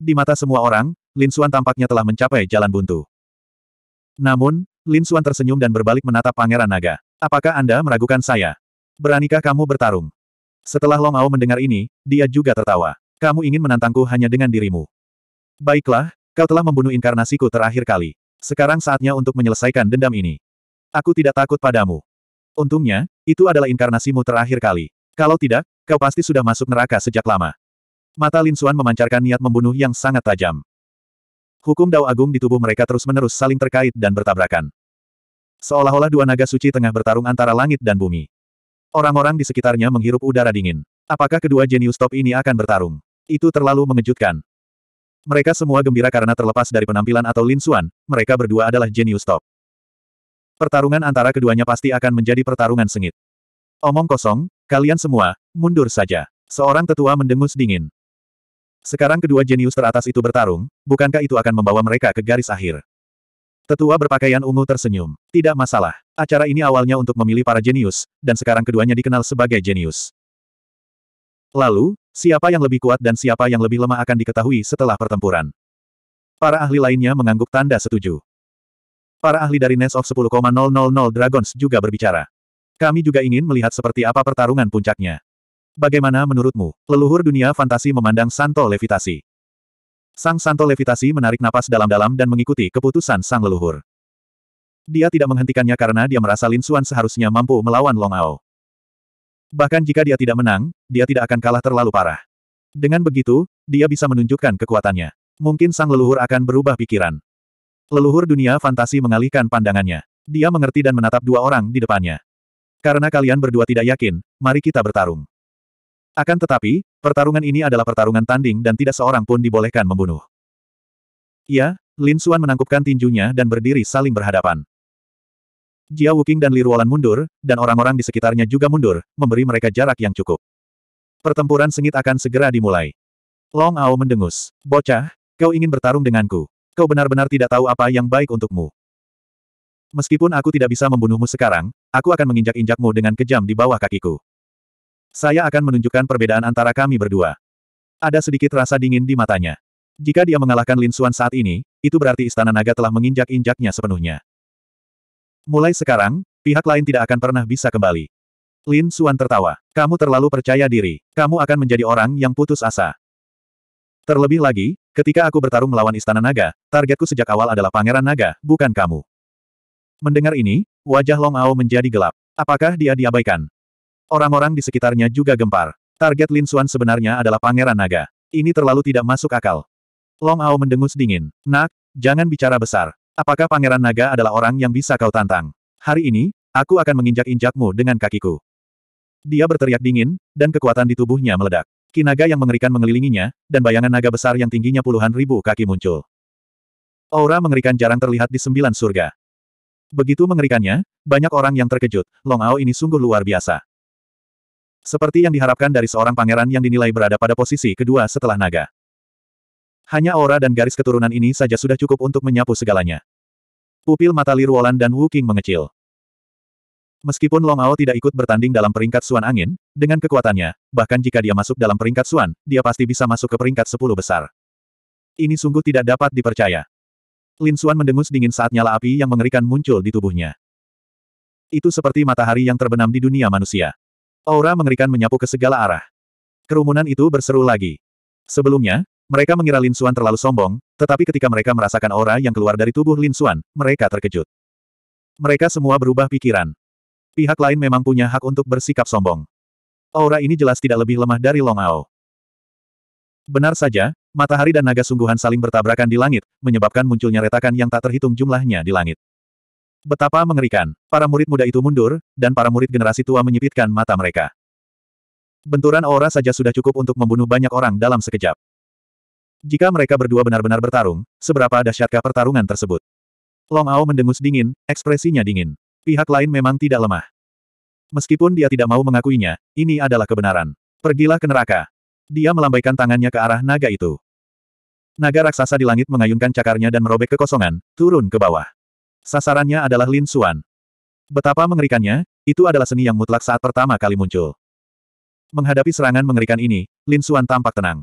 Di mata semua orang, Lin Suan tampaknya telah mencapai jalan buntu. Namun, Lin Suan tersenyum dan berbalik menatap Pangeran Naga. Apakah Anda meragukan saya? Beranikah kamu bertarung? Setelah Long Ao mendengar ini, dia juga tertawa. Kamu ingin menantangku hanya dengan dirimu. Baiklah, kau telah membunuh inkarnasiku terakhir kali. Sekarang saatnya untuk menyelesaikan dendam ini. Aku tidak takut padamu. Untungnya, itu adalah inkarnasimu terakhir kali. Kalau tidak, kau pasti sudah masuk neraka sejak lama. Mata Lin Xuan memancarkan niat membunuh yang sangat tajam. Hukum Dao Agung di tubuh mereka terus-menerus saling terkait dan bertabrakan. Seolah-olah dua naga suci tengah bertarung antara langit dan bumi. Orang-orang di sekitarnya menghirup udara dingin. Apakah kedua jenius top ini akan bertarung? Itu terlalu mengejutkan. Mereka semua gembira karena terlepas dari penampilan atau Lin Xuan, mereka berdua adalah jenius top. Pertarungan antara keduanya pasti akan menjadi pertarungan sengit. Omong kosong, kalian semua, mundur saja. Seorang tetua mendengus dingin. Sekarang kedua jenius teratas itu bertarung, bukankah itu akan membawa mereka ke garis akhir? Tetua berpakaian ungu tersenyum. Tidak masalah. Acara ini awalnya untuk memilih para jenius, dan sekarang keduanya dikenal sebagai jenius. Lalu, siapa yang lebih kuat dan siapa yang lebih lemah akan diketahui setelah pertempuran. Para ahli lainnya mengangguk tanda setuju. Para ahli dari Nest of 10,000 Dragons juga berbicara. Kami juga ingin melihat seperti apa pertarungan puncaknya. Bagaimana menurutmu, leluhur dunia fantasi memandang Santo Levitasi? Sang Santo Levitasi menarik napas dalam-dalam dan mengikuti keputusan sang leluhur. Dia tidak menghentikannya karena dia merasa Lin Xuan seharusnya mampu melawan Long Ao. Bahkan jika dia tidak menang, dia tidak akan kalah terlalu parah. Dengan begitu, dia bisa menunjukkan kekuatannya. Mungkin sang leluhur akan berubah pikiran. Leluhur dunia fantasi mengalihkan pandangannya. Dia mengerti dan menatap dua orang di depannya. Karena kalian berdua tidak yakin, mari kita bertarung. Akan tetapi, pertarungan ini adalah pertarungan tanding dan tidak seorang pun dibolehkan membunuh. Ya, Lin Xuan menangkupkan tinjunya dan berdiri saling berhadapan. Jia Wuking dan Li Ruolan mundur, dan orang-orang di sekitarnya juga mundur, memberi mereka jarak yang cukup. Pertempuran sengit akan segera dimulai. Long Ao mendengus. Bocah, kau ingin bertarung denganku. Kau benar-benar tidak tahu apa yang baik untukmu. Meskipun aku tidak bisa membunuhmu sekarang, aku akan menginjak-injakmu dengan kejam di bawah kakiku. Saya akan menunjukkan perbedaan antara kami berdua. Ada sedikit rasa dingin di matanya. Jika dia mengalahkan Lin Xuan saat ini, itu berarti Istana Naga telah menginjak-injaknya sepenuhnya. Mulai sekarang, pihak lain tidak akan pernah bisa kembali. Lin Xuan tertawa. Kamu terlalu percaya diri. Kamu akan menjadi orang yang putus asa. Terlebih lagi, ketika aku bertarung melawan Istana Naga, targetku sejak awal adalah Pangeran Naga, bukan kamu. Mendengar ini, wajah Long Ao menjadi gelap. Apakah dia diabaikan? Orang-orang di sekitarnya juga gempar. Target Lin Xuan sebenarnya adalah Pangeran Naga. Ini terlalu tidak masuk akal. Long Ao mendengus dingin. Nak, jangan bicara besar. Apakah Pangeran Naga adalah orang yang bisa kau tantang? Hari ini, aku akan menginjak-injakmu dengan kakiku. Dia berteriak dingin, dan kekuatan di tubuhnya meledak. Kinaga yang mengerikan mengelilinginya, dan bayangan naga besar yang tingginya puluhan ribu kaki muncul. Aura mengerikan jarang terlihat di sembilan surga. Begitu mengerikannya, banyak orang yang terkejut, Long Ao ini sungguh luar biasa. Seperti yang diharapkan dari seorang pangeran yang dinilai berada pada posisi kedua setelah naga. Hanya aura dan garis keturunan ini saja sudah cukup untuk menyapu segalanya. Pupil mata Li Ruolan dan Wu King mengecil. Meskipun Long Ao tidak ikut bertanding dalam peringkat suan angin, dengan kekuatannya, bahkan jika dia masuk dalam peringkat suan, dia pasti bisa masuk ke peringkat 10 besar. Ini sungguh tidak dapat dipercaya. Lin Suan mendengus dingin saat nyala api yang mengerikan muncul di tubuhnya. Itu seperti matahari yang terbenam di dunia manusia. Aura mengerikan menyapu ke segala arah. Kerumunan itu berseru lagi. Sebelumnya, mereka mengira Lin Xuan terlalu sombong, tetapi ketika mereka merasakan aura yang keluar dari tubuh Lin Xuan, mereka terkejut. Mereka semua berubah pikiran. Pihak lain memang punya hak untuk bersikap sombong. Aura ini jelas tidak lebih lemah dari Long Ao. Benar saja, matahari dan naga sungguhan saling bertabrakan di langit, menyebabkan munculnya retakan yang tak terhitung jumlahnya di langit. Betapa mengerikan, para murid muda itu mundur, dan para murid generasi tua menyipitkan mata mereka. Benturan aura saja sudah cukup untuk membunuh banyak orang dalam sekejap. Jika mereka berdua benar-benar bertarung, seberapa dahsyatkah pertarungan tersebut? Long Ao mendengus dingin, ekspresinya dingin. Pihak lain memang tidak lemah. Meskipun dia tidak mau mengakuinya, ini adalah kebenaran. Pergilah ke neraka. Dia melambaikan tangannya ke arah naga itu. Naga raksasa di langit mengayunkan cakarnya dan merobek kekosongan, turun ke bawah. Sasarannya adalah Lin Xuan. Betapa mengerikannya, itu adalah seni yang mutlak saat pertama kali muncul. Menghadapi serangan mengerikan ini, Lin Xuan tampak tenang.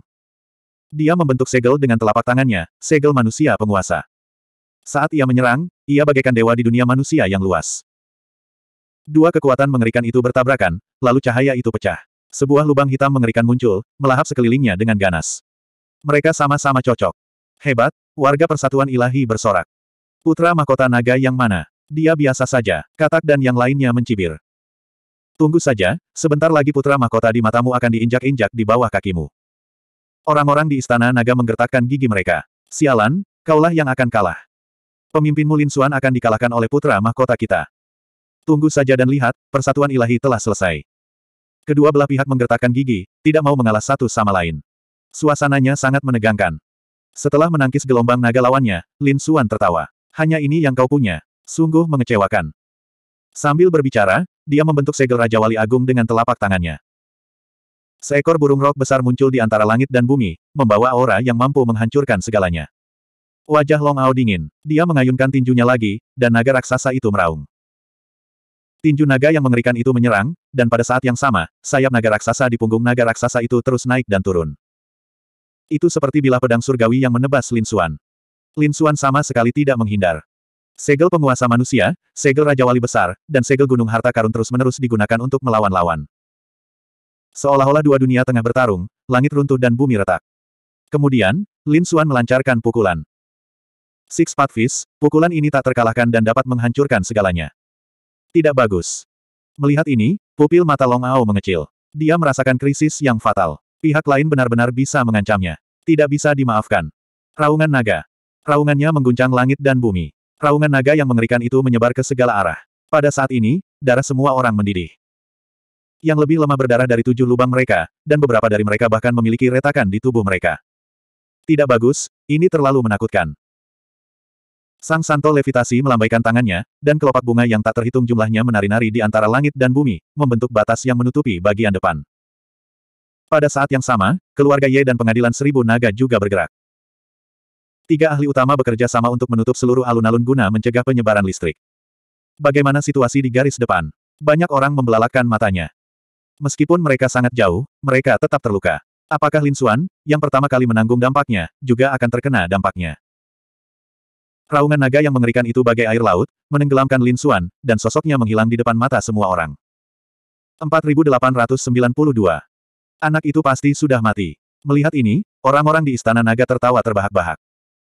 Dia membentuk segel dengan telapak tangannya, segel manusia penguasa. Saat ia menyerang, ia bagaikan dewa di dunia manusia yang luas. Dua kekuatan mengerikan itu bertabrakan, lalu cahaya itu pecah. Sebuah lubang hitam mengerikan muncul, melahap sekelilingnya dengan ganas. Mereka sama-sama cocok. Hebat, warga persatuan ilahi bersorak. Putra mahkota naga yang mana? Dia biasa saja, katak dan yang lainnya mencibir. Tunggu saja, sebentar lagi putra mahkota di matamu akan diinjak-injak di bawah kakimu. Orang-orang di istana naga menggertakkan gigi mereka. Sialan, kaulah yang akan kalah. Pemimpinmu Lin Xuan akan dikalahkan oleh putra mahkota kita. Tunggu saja dan lihat, persatuan ilahi telah selesai. Kedua belah pihak menggertakkan gigi, tidak mau mengalah satu sama lain. Suasananya sangat menegangkan. Setelah menangkis gelombang naga lawannya, Lin Xuan tertawa. Hanya ini yang kau punya. Sungguh mengecewakan. Sambil berbicara, dia membentuk segel Raja Wali Agung dengan telapak tangannya. Seekor burung rok besar muncul di antara langit dan bumi, membawa aura yang mampu menghancurkan segalanya. Wajah Long Ao dingin. Dia mengayunkan tinjunya lagi, dan naga raksasa itu meraung. Tinju naga yang mengerikan itu menyerang, dan pada saat yang sama, sayap naga raksasa di punggung naga raksasa itu terus naik dan turun. Itu seperti bilah pedang surgawi yang menebas Lin Suan. Lin Xuan sama sekali tidak menghindar. Segel penguasa manusia, segel Raja Wali Besar, dan segel Gunung Harta Karun terus-menerus digunakan untuk melawan lawan. Seolah-olah dua dunia tengah bertarung, langit runtuh dan bumi retak. Kemudian, Lin Xuan melancarkan pukulan. Six Fist, pukulan ini tak terkalahkan dan dapat menghancurkan segalanya. Tidak bagus. Melihat ini, pupil mata Long Ao mengecil. Dia merasakan krisis yang fatal. Pihak lain benar-benar bisa mengancamnya. Tidak bisa dimaafkan. Raungan naga. Raungannya mengguncang langit dan bumi. Raungan naga yang mengerikan itu menyebar ke segala arah. Pada saat ini, darah semua orang mendidih. Yang lebih lemah berdarah dari tujuh lubang mereka, dan beberapa dari mereka bahkan memiliki retakan di tubuh mereka. Tidak bagus, ini terlalu menakutkan. Sang Santo levitasi melambaikan tangannya, dan kelopak bunga yang tak terhitung jumlahnya menari-nari di antara langit dan bumi, membentuk batas yang menutupi bagian depan. Pada saat yang sama, keluarga Ye dan pengadilan seribu naga juga bergerak. Tiga ahli utama bekerja sama untuk menutup seluruh alun-alun guna mencegah penyebaran listrik. Bagaimana situasi di garis depan? Banyak orang membelalakan matanya. Meskipun mereka sangat jauh, mereka tetap terluka. Apakah Lin Xuan, yang pertama kali menanggung dampaknya, juga akan terkena dampaknya? Raungan naga yang mengerikan itu bagai air laut, menenggelamkan Lin Xuan, dan sosoknya menghilang di depan mata semua orang. 4892. Anak itu pasti sudah mati. Melihat ini, orang-orang di istana naga tertawa terbahak-bahak.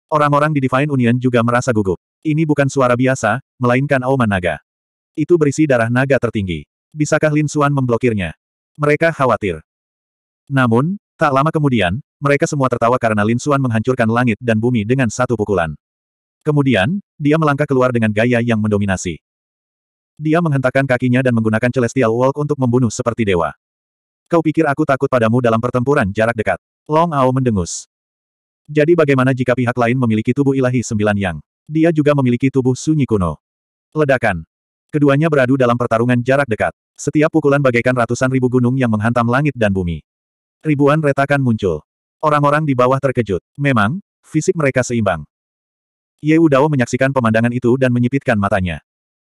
Orang-orang di Divine Union juga merasa gugup. Ini bukan suara biasa, melainkan auman naga. Itu berisi darah naga tertinggi. Bisakah Lin Suan memblokirnya? Mereka khawatir. Namun, tak lama kemudian, mereka semua tertawa karena Lin Suan menghancurkan langit dan bumi dengan satu pukulan. Kemudian, dia melangkah keluar dengan gaya yang mendominasi. Dia menghentakkan kakinya dan menggunakan Celestial Walk untuk membunuh seperti dewa. Kau pikir aku takut padamu dalam pertempuran jarak dekat? Long Ao mendengus. Jadi bagaimana jika pihak lain memiliki tubuh ilahi sembilan yang? Dia juga memiliki tubuh sunyi kuno. Ledakan. Keduanya beradu dalam pertarungan jarak dekat. Setiap pukulan bagaikan ratusan ribu gunung yang menghantam langit dan bumi. Ribuan retakan muncul. Orang-orang di bawah terkejut. Memang, fisik mereka seimbang. Ye Udao menyaksikan pemandangan itu dan menyipitkan matanya.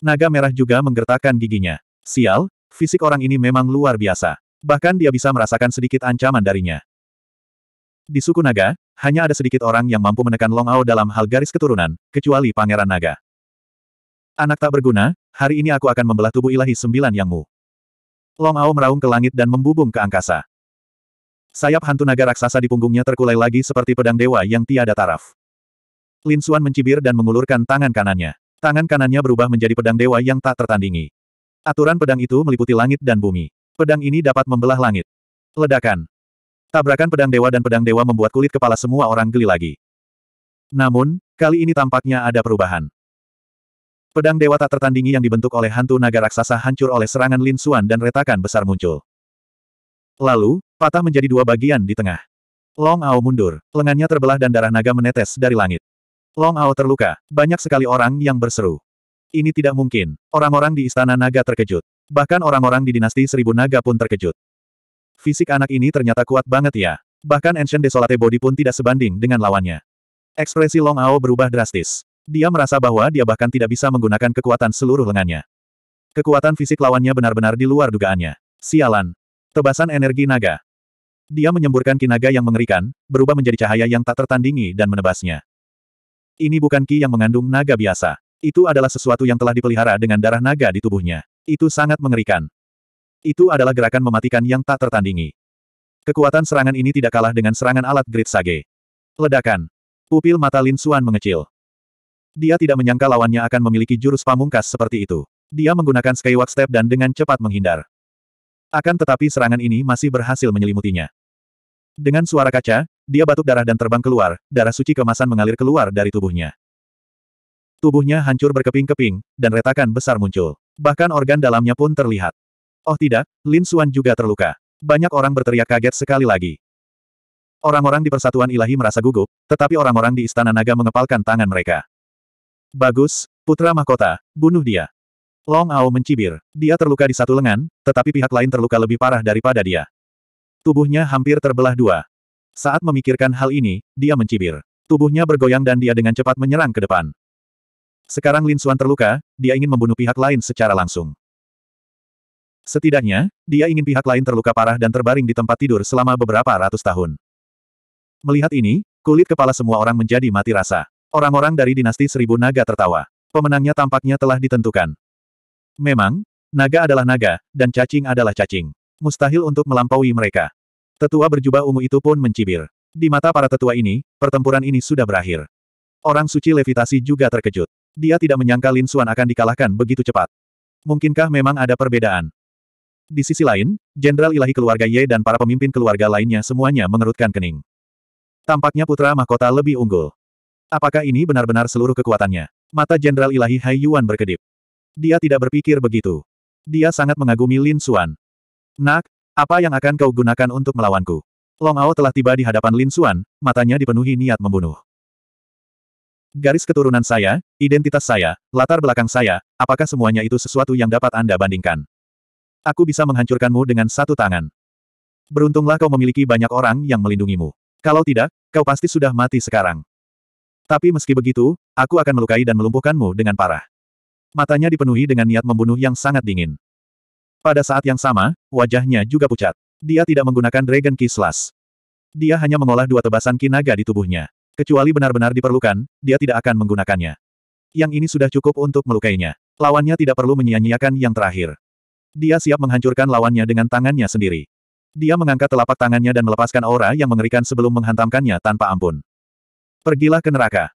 Naga merah juga menggertakkan giginya. Sial, fisik orang ini memang luar biasa. Bahkan dia bisa merasakan sedikit ancaman darinya. Di suku naga, hanya ada sedikit orang yang mampu menekan Long Ao dalam hal garis keturunan, kecuali pangeran naga. Anak tak berguna, hari ini aku akan membelah tubuh ilahi sembilan yangmu. Long Ao meraung ke langit dan membubung ke angkasa. Sayap hantu naga raksasa di punggungnya terkulai lagi seperti pedang dewa yang tiada taraf. Lin Xuan mencibir dan mengulurkan tangan kanannya. Tangan kanannya berubah menjadi pedang dewa yang tak tertandingi. Aturan pedang itu meliputi langit dan bumi. Pedang ini dapat membelah langit. Ledakan. Tabrakan pedang dewa dan pedang dewa membuat kulit kepala semua orang geli lagi. Namun, kali ini tampaknya ada perubahan. Pedang dewa tak tertandingi yang dibentuk oleh hantu naga raksasa hancur oleh serangan Lin Xuan dan retakan besar muncul. Lalu, patah menjadi dua bagian di tengah. Long Ao mundur, lengannya terbelah dan darah naga menetes dari langit. Long Ao terluka, banyak sekali orang yang berseru. Ini tidak mungkin. Orang-orang di istana naga terkejut. Bahkan orang-orang di dinasti seribu naga pun terkejut. Fisik anak ini ternyata kuat banget ya. Bahkan Ancient Desolate Body pun tidak sebanding dengan lawannya. Ekspresi Long Ao berubah drastis. Dia merasa bahwa dia bahkan tidak bisa menggunakan kekuatan seluruh lengannya. Kekuatan fisik lawannya benar-benar di luar dugaannya. Sialan. Tebasan energi naga. Dia menyemburkan kinaga yang mengerikan, berubah menjadi cahaya yang tak tertandingi dan menebasnya. Ini bukan ki yang mengandung naga biasa. Itu adalah sesuatu yang telah dipelihara dengan darah naga di tubuhnya. Itu sangat mengerikan. Itu adalah gerakan mematikan yang tak tertandingi. Kekuatan serangan ini tidak kalah dengan serangan alat grit Sage. Ledakan. Pupil mata Lin Xuan mengecil. Dia tidak menyangka lawannya akan memiliki jurus pamungkas seperti itu. Dia menggunakan skywalk Step dan dengan cepat menghindar. Akan tetapi serangan ini masih berhasil menyelimutinya. Dengan suara kaca, dia batuk darah dan terbang keluar, darah suci kemasan mengalir keluar dari tubuhnya. Tubuhnya hancur berkeping-keping, dan retakan besar muncul. Bahkan organ dalamnya pun terlihat. Oh tidak, Lin Suan juga terluka. Banyak orang berteriak kaget sekali lagi. Orang-orang di Persatuan Ilahi merasa gugup, tetapi orang-orang di Istana Naga mengepalkan tangan mereka. Bagus, Putra Mahkota, bunuh dia. Long Ao mencibir. Dia terluka di satu lengan, tetapi pihak lain terluka lebih parah daripada dia. Tubuhnya hampir terbelah dua. Saat memikirkan hal ini, dia mencibir. Tubuhnya bergoyang dan dia dengan cepat menyerang ke depan. Sekarang Lin Suan terluka, dia ingin membunuh pihak lain secara langsung. Setidaknya, dia ingin pihak lain terluka parah dan terbaring di tempat tidur selama beberapa ratus tahun. Melihat ini, kulit kepala semua orang menjadi mati rasa. Orang-orang dari dinasti seribu naga tertawa. Pemenangnya tampaknya telah ditentukan. Memang, naga adalah naga, dan cacing adalah cacing. Mustahil untuk melampaui mereka. Tetua berjubah ungu itu pun mencibir. Di mata para tetua ini, pertempuran ini sudah berakhir. Orang suci levitasi juga terkejut. Dia tidak menyangka Lin Xuan akan dikalahkan begitu cepat. Mungkinkah memang ada perbedaan? Di sisi lain, Jenderal Ilahi keluarga Ye dan para pemimpin keluarga lainnya semuanya mengerutkan kening. Tampaknya putra mahkota lebih unggul. Apakah ini benar-benar seluruh kekuatannya? Mata Jenderal Ilahi Hai Yuan berkedip. Dia tidak berpikir begitu. Dia sangat mengagumi Lin Xuan. Nak, apa yang akan kau gunakan untuk melawanku? Long Ao telah tiba di hadapan Lin Xuan, matanya dipenuhi niat membunuh. Garis keturunan saya, identitas saya, latar belakang saya, apakah semuanya itu sesuatu yang dapat Anda bandingkan? Aku bisa menghancurkanmu dengan satu tangan. Beruntunglah kau memiliki banyak orang yang melindungimu. Kalau tidak, kau pasti sudah mati sekarang. Tapi meski begitu, aku akan melukai dan melumpuhkanmu dengan parah. Matanya dipenuhi dengan niat membunuh yang sangat dingin. Pada saat yang sama, wajahnya juga pucat. Dia tidak menggunakan Dragon Key Slash. Dia hanya mengolah dua tebasan kinaga di tubuhnya. Kecuali benar-benar diperlukan, dia tidak akan menggunakannya. Yang ini sudah cukup untuk melukainya. Lawannya tidak perlu menyia-nyiakan yang terakhir. Dia siap menghancurkan lawannya dengan tangannya sendiri. Dia mengangkat telapak tangannya dan melepaskan aura yang mengerikan sebelum menghantamkannya tanpa ampun. Pergilah ke neraka.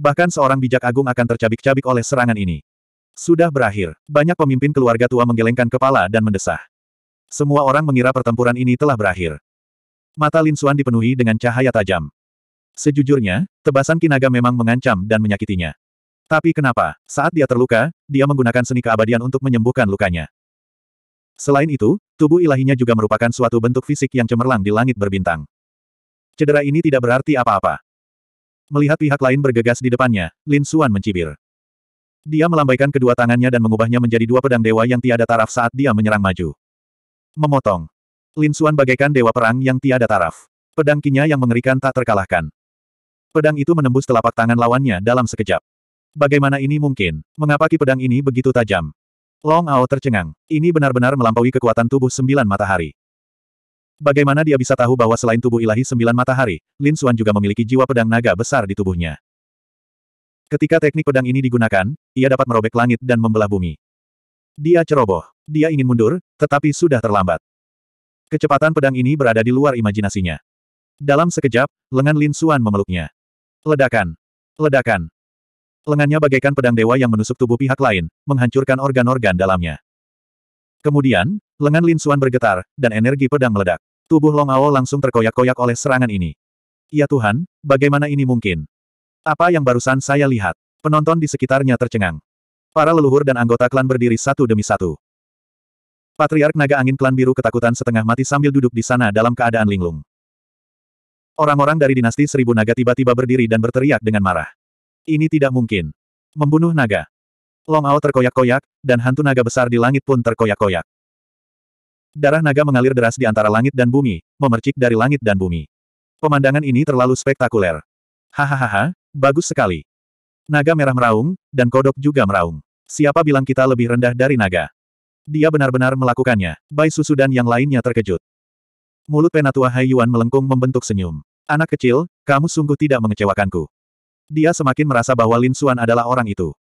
Bahkan seorang bijak agung akan tercabik-cabik oleh serangan ini. Sudah berakhir, banyak pemimpin keluarga tua menggelengkan kepala dan mendesah. Semua orang mengira pertempuran ini telah berakhir. Mata Lin Suan dipenuhi dengan cahaya tajam. Sejujurnya, tebasan Kinaga memang mengancam dan menyakitinya. Tapi kenapa, saat dia terluka, dia menggunakan seni keabadian untuk menyembuhkan lukanya. Selain itu, tubuh ilahinya juga merupakan suatu bentuk fisik yang cemerlang di langit berbintang. Cedera ini tidak berarti apa-apa. Melihat pihak lain bergegas di depannya, Lin Xuan mencibir. Dia melambaikan kedua tangannya dan mengubahnya menjadi dua pedang dewa yang tiada taraf saat dia menyerang maju. Memotong. Lin Xuan bagaikan dewa perang yang tiada taraf. Pedang kinya yang mengerikan tak terkalahkan. Pedang itu menembus telapak tangan lawannya dalam sekejap. Bagaimana ini mungkin? Mengapa ki pedang ini begitu tajam? Long Ao tercengang. Ini benar-benar melampaui kekuatan tubuh sembilan matahari. Bagaimana dia bisa tahu bahwa selain tubuh ilahi sembilan matahari, Lin Xuan juga memiliki jiwa pedang naga besar di tubuhnya. Ketika teknik pedang ini digunakan, ia dapat merobek langit dan membelah bumi. Dia ceroboh. Dia ingin mundur, tetapi sudah terlambat. Kecepatan pedang ini berada di luar imajinasinya. Dalam sekejap, lengan Lin Xuan memeluknya. Ledakan. Ledakan lengannya bagaikan pedang dewa yang menusuk tubuh pihak lain, menghancurkan organ-organ dalamnya. Kemudian, lengan Lin Suan bergetar, dan energi pedang meledak. Tubuh Long Ao langsung terkoyak-koyak oleh serangan ini. Ya Tuhan, bagaimana ini mungkin? Apa yang barusan saya lihat? Penonton di sekitarnya tercengang. Para leluhur dan anggota klan berdiri satu demi satu. Patriark Naga Angin Klan Biru ketakutan setengah mati sambil duduk di sana dalam keadaan linglung. Orang-orang dari dinasti Seribu Naga tiba-tiba berdiri dan berteriak dengan marah. Ini tidak mungkin. Membunuh naga. Long Ao terkoyak-koyak, dan hantu naga besar di langit pun terkoyak-koyak. Darah naga mengalir deras di antara langit dan bumi, memercik dari langit dan bumi. Pemandangan ini terlalu spektakuler. Hahaha, bagus sekali. Naga merah meraung, dan kodok juga meraung. Siapa bilang kita lebih rendah dari naga? Dia benar-benar melakukannya. Bai Susu dan yang lainnya terkejut. Mulut penatua Hai Yuan melengkung membentuk senyum. Anak kecil, kamu sungguh tidak mengecewakanku. Dia semakin merasa bahwa Lin Xuan adalah orang itu.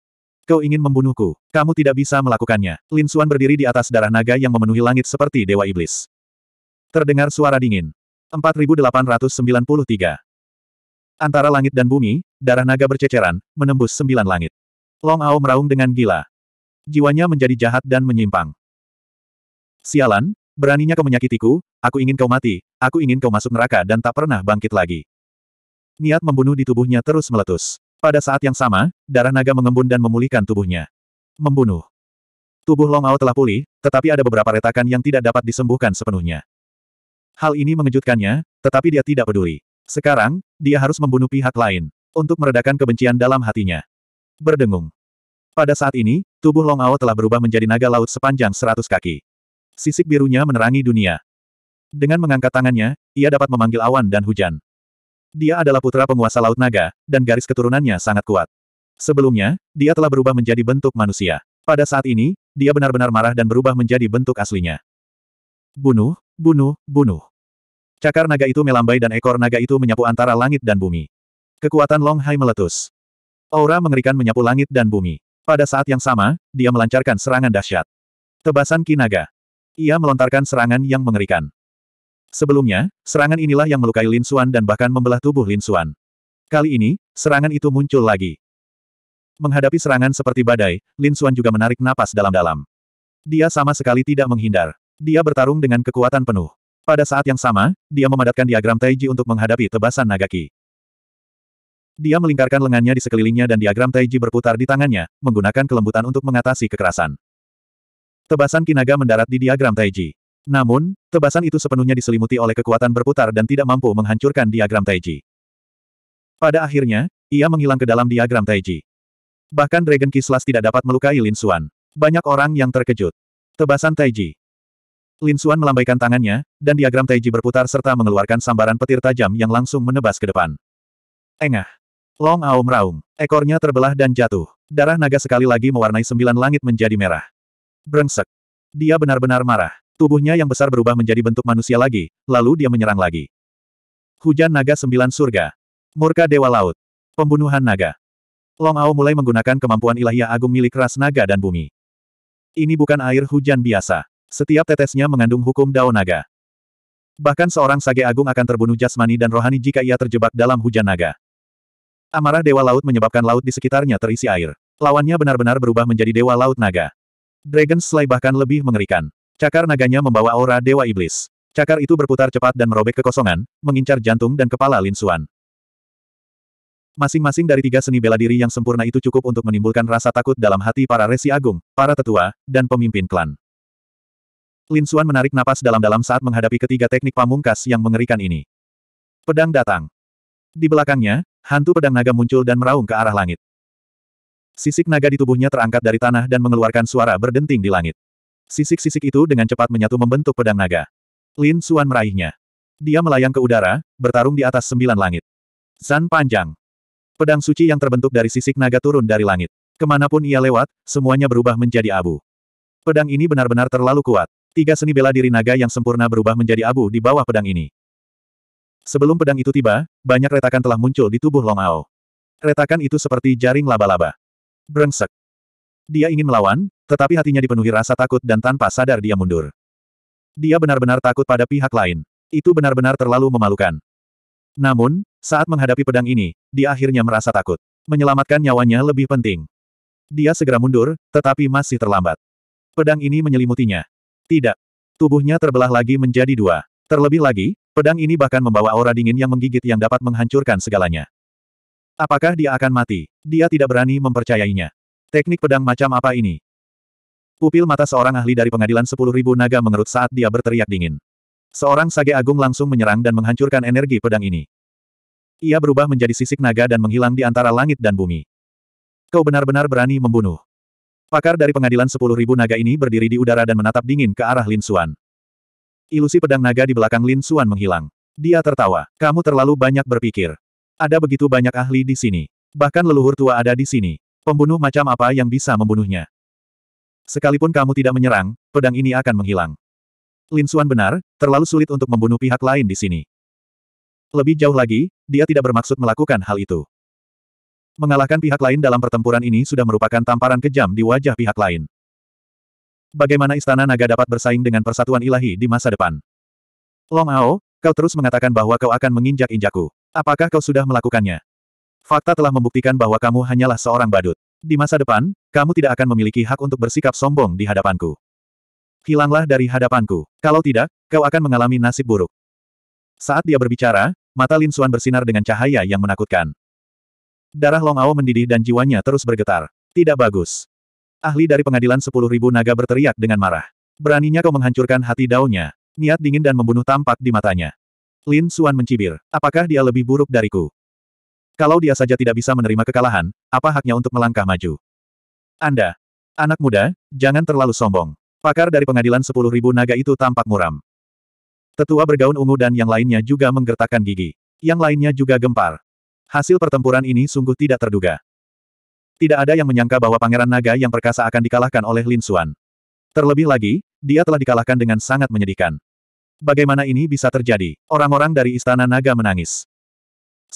Kau ingin membunuhku. Kamu tidak bisa melakukannya. Lin Xuan berdiri di atas darah naga yang memenuhi langit seperti dewa iblis. Terdengar suara dingin. 4893. Antara langit dan bumi, darah naga berceceran, menembus sembilan langit. Long Ao meraung dengan gila. Jiwanya menjadi jahat dan menyimpang. Sialan, beraninya kau menyakitiku, aku ingin kau mati, aku ingin kau masuk neraka dan tak pernah bangkit lagi. Niat membunuh di tubuhnya terus meletus. Pada saat yang sama, darah naga mengembun dan memulihkan tubuhnya. Membunuh. Tubuh Long Ao telah pulih, tetapi ada beberapa retakan yang tidak dapat disembuhkan sepenuhnya. Hal ini mengejutkannya, tetapi dia tidak peduli. Sekarang, dia harus membunuh pihak lain, untuk meredakan kebencian dalam hatinya. Berdengung. Pada saat ini, tubuh Long Ao telah berubah menjadi naga laut sepanjang seratus kaki. Sisik birunya menerangi dunia. Dengan mengangkat tangannya, ia dapat memanggil awan dan hujan. Dia adalah putra penguasa Laut Naga, dan garis keturunannya sangat kuat. Sebelumnya, dia telah berubah menjadi bentuk manusia. Pada saat ini, dia benar-benar marah dan berubah menjadi bentuk aslinya. Bunuh, bunuh, bunuh. Cakar naga itu melambai dan ekor naga itu menyapu antara langit dan bumi. Kekuatan Long Hai meletus. Aura mengerikan menyapu langit dan bumi. Pada saat yang sama, dia melancarkan serangan dahsyat. Tebasan Kinaga. Ia melontarkan serangan yang mengerikan. Sebelumnya, serangan inilah yang melukai Lin Xuan dan bahkan membelah tubuh Lin Xuan. Kali ini, serangan itu muncul lagi. Menghadapi serangan seperti badai, Lin Xuan juga menarik napas dalam-dalam. Dia sama sekali tidak menghindar. Dia bertarung dengan kekuatan penuh. Pada saat yang sama, dia memadatkan diagram Taiji untuk menghadapi tebasan Nagaki. Dia melingkarkan lengannya di sekelilingnya dan diagram Taiji berputar di tangannya, menggunakan kelembutan untuk mengatasi kekerasan. Tebasan Kinaga mendarat di diagram Taiji. Namun, tebasan itu sepenuhnya diselimuti oleh kekuatan berputar dan tidak mampu menghancurkan diagram Taiji. Pada akhirnya, ia menghilang ke dalam diagram Taiji. Bahkan Dragon Kislas tidak dapat melukai Lin Xuan. Banyak orang yang terkejut. Tebasan Taiji. Lin Xuan melambaikan tangannya, dan diagram Taiji berputar serta mengeluarkan sambaran petir tajam yang langsung menebas ke depan. Engah. Long Ao meraung. Ekornya terbelah dan jatuh. Darah naga sekali lagi mewarnai sembilan langit menjadi merah. Brengsek. Dia benar-benar marah. Tubuhnya yang besar berubah menjadi bentuk manusia lagi, lalu dia menyerang lagi. Hujan Naga Sembilan Surga. Murka Dewa Laut. Pembunuhan Naga. Long Ao mulai menggunakan kemampuan ilahiyah agung milik ras naga dan bumi. Ini bukan air hujan biasa. Setiap tetesnya mengandung hukum Dao Naga. Bahkan seorang sage agung akan terbunuh jasmani dan rohani jika ia terjebak dalam hujan naga. Amarah Dewa Laut menyebabkan laut di sekitarnya terisi air. Lawannya benar-benar berubah menjadi Dewa Laut Naga. Dragon Slay bahkan lebih mengerikan. Cakar naganya membawa aura Dewa Iblis. Cakar itu berputar cepat dan merobek kekosongan, mengincar jantung dan kepala Lin Xuan. Masing-masing dari tiga seni bela diri yang sempurna itu cukup untuk menimbulkan rasa takut dalam hati para resi agung, para tetua, dan pemimpin klan. Lin Xuan menarik napas dalam-dalam saat menghadapi ketiga teknik pamungkas yang mengerikan ini. Pedang datang. Di belakangnya, hantu pedang naga muncul dan meraung ke arah langit. Sisik naga di tubuhnya terangkat dari tanah dan mengeluarkan suara berdenting di langit. Sisik-sisik itu dengan cepat menyatu membentuk pedang naga. Lin Xuan meraihnya. Dia melayang ke udara, bertarung di atas sembilan langit. Zan panjang. Pedang suci yang terbentuk dari sisik naga turun dari langit. Kemanapun ia lewat, semuanya berubah menjadi abu. Pedang ini benar-benar terlalu kuat. Tiga seni bela diri naga yang sempurna berubah menjadi abu di bawah pedang ini. Sebelum pedang itu tiba, banyak retakan telah muncul di tubuh Long Ao. Retakan itu seperti jaring laba-laba. Brengsek. Dia ingin melawan, tetapi hatinya dipenuhi rasa takut dan tanpa sadar dia mundur. Dia benar-benar takut pada pihak lain. Itu benar-benar terlalu memalukan. Namun, saat menghadapi pedang ini, dia akhirnya merasa takut. Menyelamatkan nyawanya lebih penting. Dia segera mundur, tetapi masih terlambat. Pedang ini menyelimutinya. Tidak. Tubuhnya terbelah lagi menjadi dua. Terlebih lagi, pedang ini bahkan membawa aura dingin yang menggigit yang dapat menghancurkan segalanya. Apakah dia akan mati? Dia tidak berani mempercayainya. Teknik pedang macam apa ini? Pupil mata seorang ahli dari pengadilan Sepuluh Ribu naga mengerut saat dia berteriak dingin. Seorang sage agung langsung menyerang dan menghancurkan energi pedang ini. Ia berubah menjadi sisik naga dan menghilang di antara langit dan bumi. Kau benar-benar berani membunuh. Pakar dari pengadilan Sepuluh Ribu naga ini berdiri di udara dan menatap dingin ke arah Lin Suan. Ilusi pedang naga di belakang Lin Suan menghilang. Dia tertawa. Kamu terlalu banyak berpikir. Ada begitu banyak ahli di sini. Bahkan leluhur tua ada di sini. Pembunuh macam apa yang bisa membunuhnya? Sekalipun kamu tidak menyerang, pedang ini akan menghilang. Lin Suan benar, terlalu sulit untuk membunuh pihak lain di sini. Lebih jauh lagi, dia tidak bermaksud melakukan hal itu. Mengalahkan pihak lain dalam pertempuran ini sudah merupakan tamparan kejam di wajah pihak lain. Bagaimana Istana Naga dapat bersaing dengan persatuan ilahi di masa depan? Long Ao, kau terus mengatakan bahwa kau akan menginjak-injakku. Apakah kau sudah melakukannya? Fakta telah membuktikan bahwa kamu hanyalah seorang badut. Di masa depan, kamu tidak akan memiliki hak untuk bersikap sombong di hadapanku. Hilanglah dari hadapanku. Kalau tidak, kau akan mengalami nasib buruk. Saat dia berbicara, mata Lin Xuan bersinar dengan cahaya yang menakutkan. Darah Long Ao mendidih dan jiwanya terus bergetar. Tidak bagus. Ahli dari pengadilan sepuluh ribu naga berteriak dengan marah. Beraninya kau menghancurkan hati daunnya. Niat dingin dan membunuh tampak di matanya. Lin Xuan mencibir. Apakah dia lebih buruk dariku? Kalau dia saja tidak bisa menerima kekalahan, apa haknya untuk melangkah maju? Anda, anak muda, jangan terlalu sombong. Pakar dari pengadilan sepuluh ribu naga itu tampak muram. Tetua bergaun ungu dan yang lainnya juga menggertakkan gigi. Yang lainnya juga gempar. Hasil pertempuran ini sungguh tidak terduga. Tidak ada yang menyangka bahwa Pangeran Naga yang perkasa akan dikalahkan oleh Lin Xuan. Terlebih lagi, dia telah dikalahkan dengan sangat menyedihkan. Bagaimana ini bisa terjadi? Orang-orang dari Istana Naga menangis.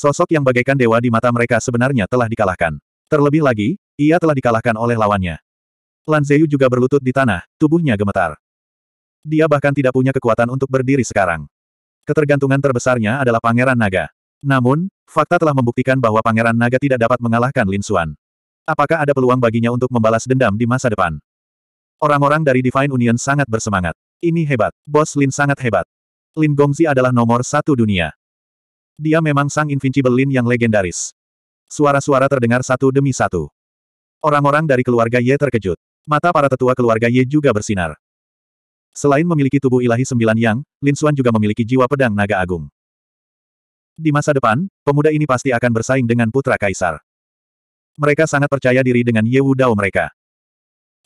Sosok yang bagaikan dewa di mata mereka sebenarnya telah dikalahkan. Terlebih lagi, ia telah dikalahkan oleh lawannya. Lan Zeyu juga berlutut di tanah, tubuhnya gemetar. Dia bahkan tidak punya kekuatan untuk berdiri sekarang. Ketergantungan terbesarnya adalah Pangeran Naga. Namun, fakta telah membuktikan bahwa Pangeran Naga tidak dapat mengalahkan Lin Xuan. Apakah ada peluang baginya untuk membalas dendam di masa depan? Orang-orang dari Divine Union sangat bersemangat. Ini hebat. Bos Lin sangat hebat. Lin Gongzi adalah nomor satu dunia. Dia memang sang Invincible Lin yang legendaris. Suara-suara terdengar satu demi satu. Orang-orang dari keluarga Ye terkejut. Mata para tetua keluarga Ye juga bersinar. Selain memiliki tubuh ilahi sembilan yang, Lin Xuan juga memiliki jiwa pedang naga agung. Di masa depan, pemuda ini pasti akan bersaing dengan putra kaisar. Mereka sangat percaya diri dengan Ye Wu Dao mereka.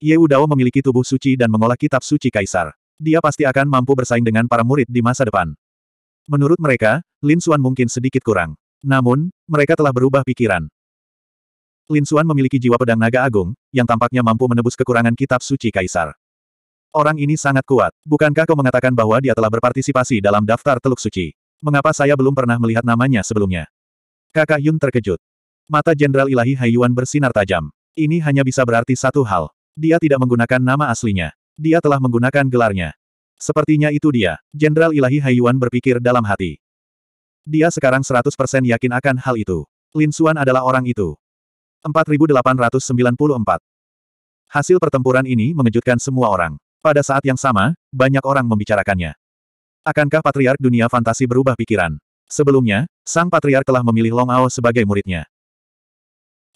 Ye Wu Dao memiliki tubuh suci dan mengolah kitab suci kaisar. Dia pasti akan mampu bersaing dengan para murid di masa depan. Menurut mereka, Lin Xuan mungkin sedikit kurang. Namun, mereka telah berubah pikiran. Lin Xuan memiliki jiwa pedang naga agung, yang tampaknya mampu menebus kekurangan kitab suci kaisar. Orang ini sangat kuat. Bukankah kau mengatakan bahwa dia telah berpartisipasi dalam daftar Teluk Suci? Mengapa saya belum pernah melihat namanya sebelumnya? Kakak Yun terkejut. Mata Jenderal Ilahi Haiyuan bersinar tajam. Ini hanya bisa berarti satu hal. Dia tidak menggunakan nama aslinya. Dia telah menggunakan gelarnya. Sepertinya itu dia, Jenderal Ilahi Haiyuan berpikir dalam hati. Dia sekarang 100% yakin akan hal itu. Lin Xuan adalah orang itu. 4894 Hasil pertempuran ini mengejutkan semua orang. Pada saat yang sama, banyak orang membicarakannya. Akankah Patriark Dunia Fantasi berubah pikiran? Sebelumnya, Sang Patriark telah memilih Long Ao sebagai muridnya.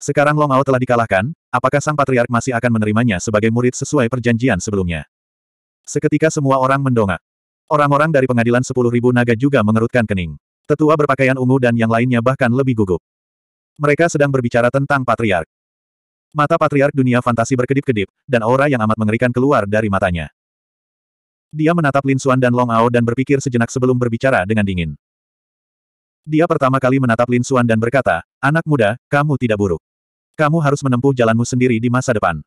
Sekarang Long Ao telah dikalahkan, apakah Sang Patriark masih akan menerimanya sebagai murid sesuai perjanjian sebelumnya? Seketika semua orang mendongak. Orang-orang dari pengadilan sepuluh ribu naga juga mengerutkan kening. Tetua berpakaian ungu dan yang lainnya bahkan lebih gugup. Mereka sedang berbicara tentang patriark. Mata patriark dunia fantasi berkedip-kedip, dan aura yang amat mengerikan keluar dari matanya. Dia menatap Lin Xuan dan Long Ao dan berpikir sejenak sebelum berbicara dengan dingin. Dia pertama kali menatap Lin Xuan dan berkata, Anak muda, kamu tidak buruk. Kamu harus menempuh jalanmu sendiri di masa depan.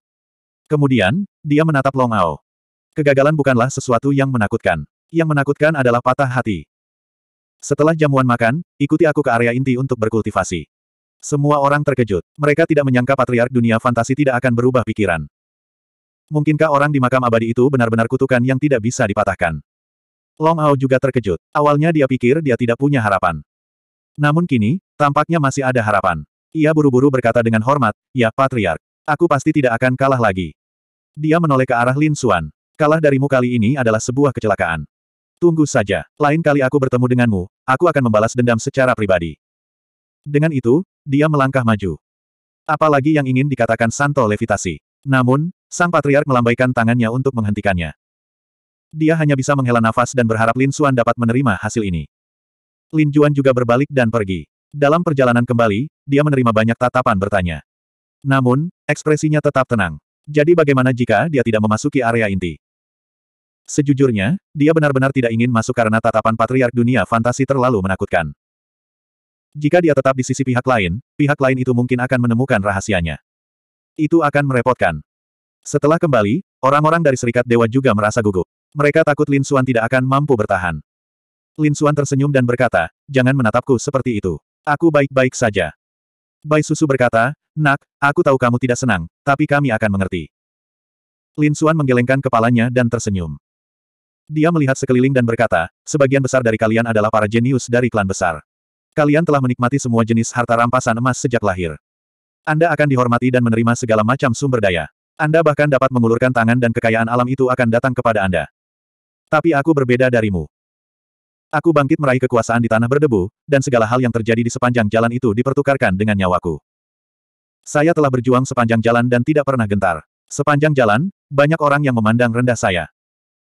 Kemudian, dia menatap Long Ao. Kegagalan bukanlah sesuatu yang menakutkan. Yang menakutkan adalah patah hati. Setelah jamuan makan, ikuti aku ke area inti untuk berkultivasi. Semua orang terkejut. Mereka tidak menyangka patriark dunia fantasi tidak akan berubah pikiran. Mungkinkah orang di makam abadi itu benar-benar kutukan yang tidak bisa dipatahkan? Long Ao juga terkejut. Awalnya dia pikir dia tidak punya harapan. Namun kini, tampaknya masih ada harapan. Ia buru-buru berkata dengan hormat, Ya Patriark, aku pasti tidak akan kalah lagi. Dia menoleh ke arah Lin Xuan. Kalah darimu kali ini adalah sebuah kecelakaan. Tunggu saja, lain kali aku bertemu denganmu, aku akan membalas dendam secara pribadi. Dengan itu, dia melangkah maju. Apalagi yang ingin dikatakan Santo levitasi. Namun, sang patriark melambaikan tangannya untuk menghentikannya. Dia hanya bisa menghela nafas dan berharap Lin Xuan dapat menerima hasil ini. Lin Juan juga berbalik dan pergi. Dalam perjalanan kembali, dia menerima banyak tatapan bertanya. Namun, ekspresinya tetap tenang. Jadi bagaimana jika dia tidak memasuki area inti? Sejujurnya, dia benar-benar tidak ingin masuk karena tatapan patriark dunia fantasi terlalu menakutkan. Jika dia tetap di sisi pihak lain, pihak lain itu mungkin akan menemukan rahasianya. Itu akan merepotkan. Setelah kembali, orang-orang dari Serikat Dewa juga merasa gugup. Mereka takut Lin Suan tidak akan mampu bertahan. Lin Suan tersenyum dan berkata, jangan menatapku seperti itu. Aku baik-baik saja. Bai Susu berkata, Nak, aku tahu kamu tidak senang, tapi kami akan mengerti. Lin Suan menggelengkan kepalanya dan tersenyum. Dia melihat sekeliling dan berkata, sebagian besar dari kalian adalah para jenius dari klan besar. Kalian telah menikmati semua jenis harta rampasan emas sejak lahir. Anda akan dihormati dan menerima segala macam sumber daya. Anda bahkan dapat mengulurkan tangan dan kekayaan alam itu akan datang kepada Anda. Tapi aku berbeda darimu. Aku bangkit meraih kekuasaan di tanah berdebu, dan segala hal yang terjadi di sepanjang jalan itu dipertukarkan dengan nyawaku. Saya telah berjuang sepanjang jalan dan tidak pernah gentar. Sepanjang jalan, banyak orang yang memandang rendah saya.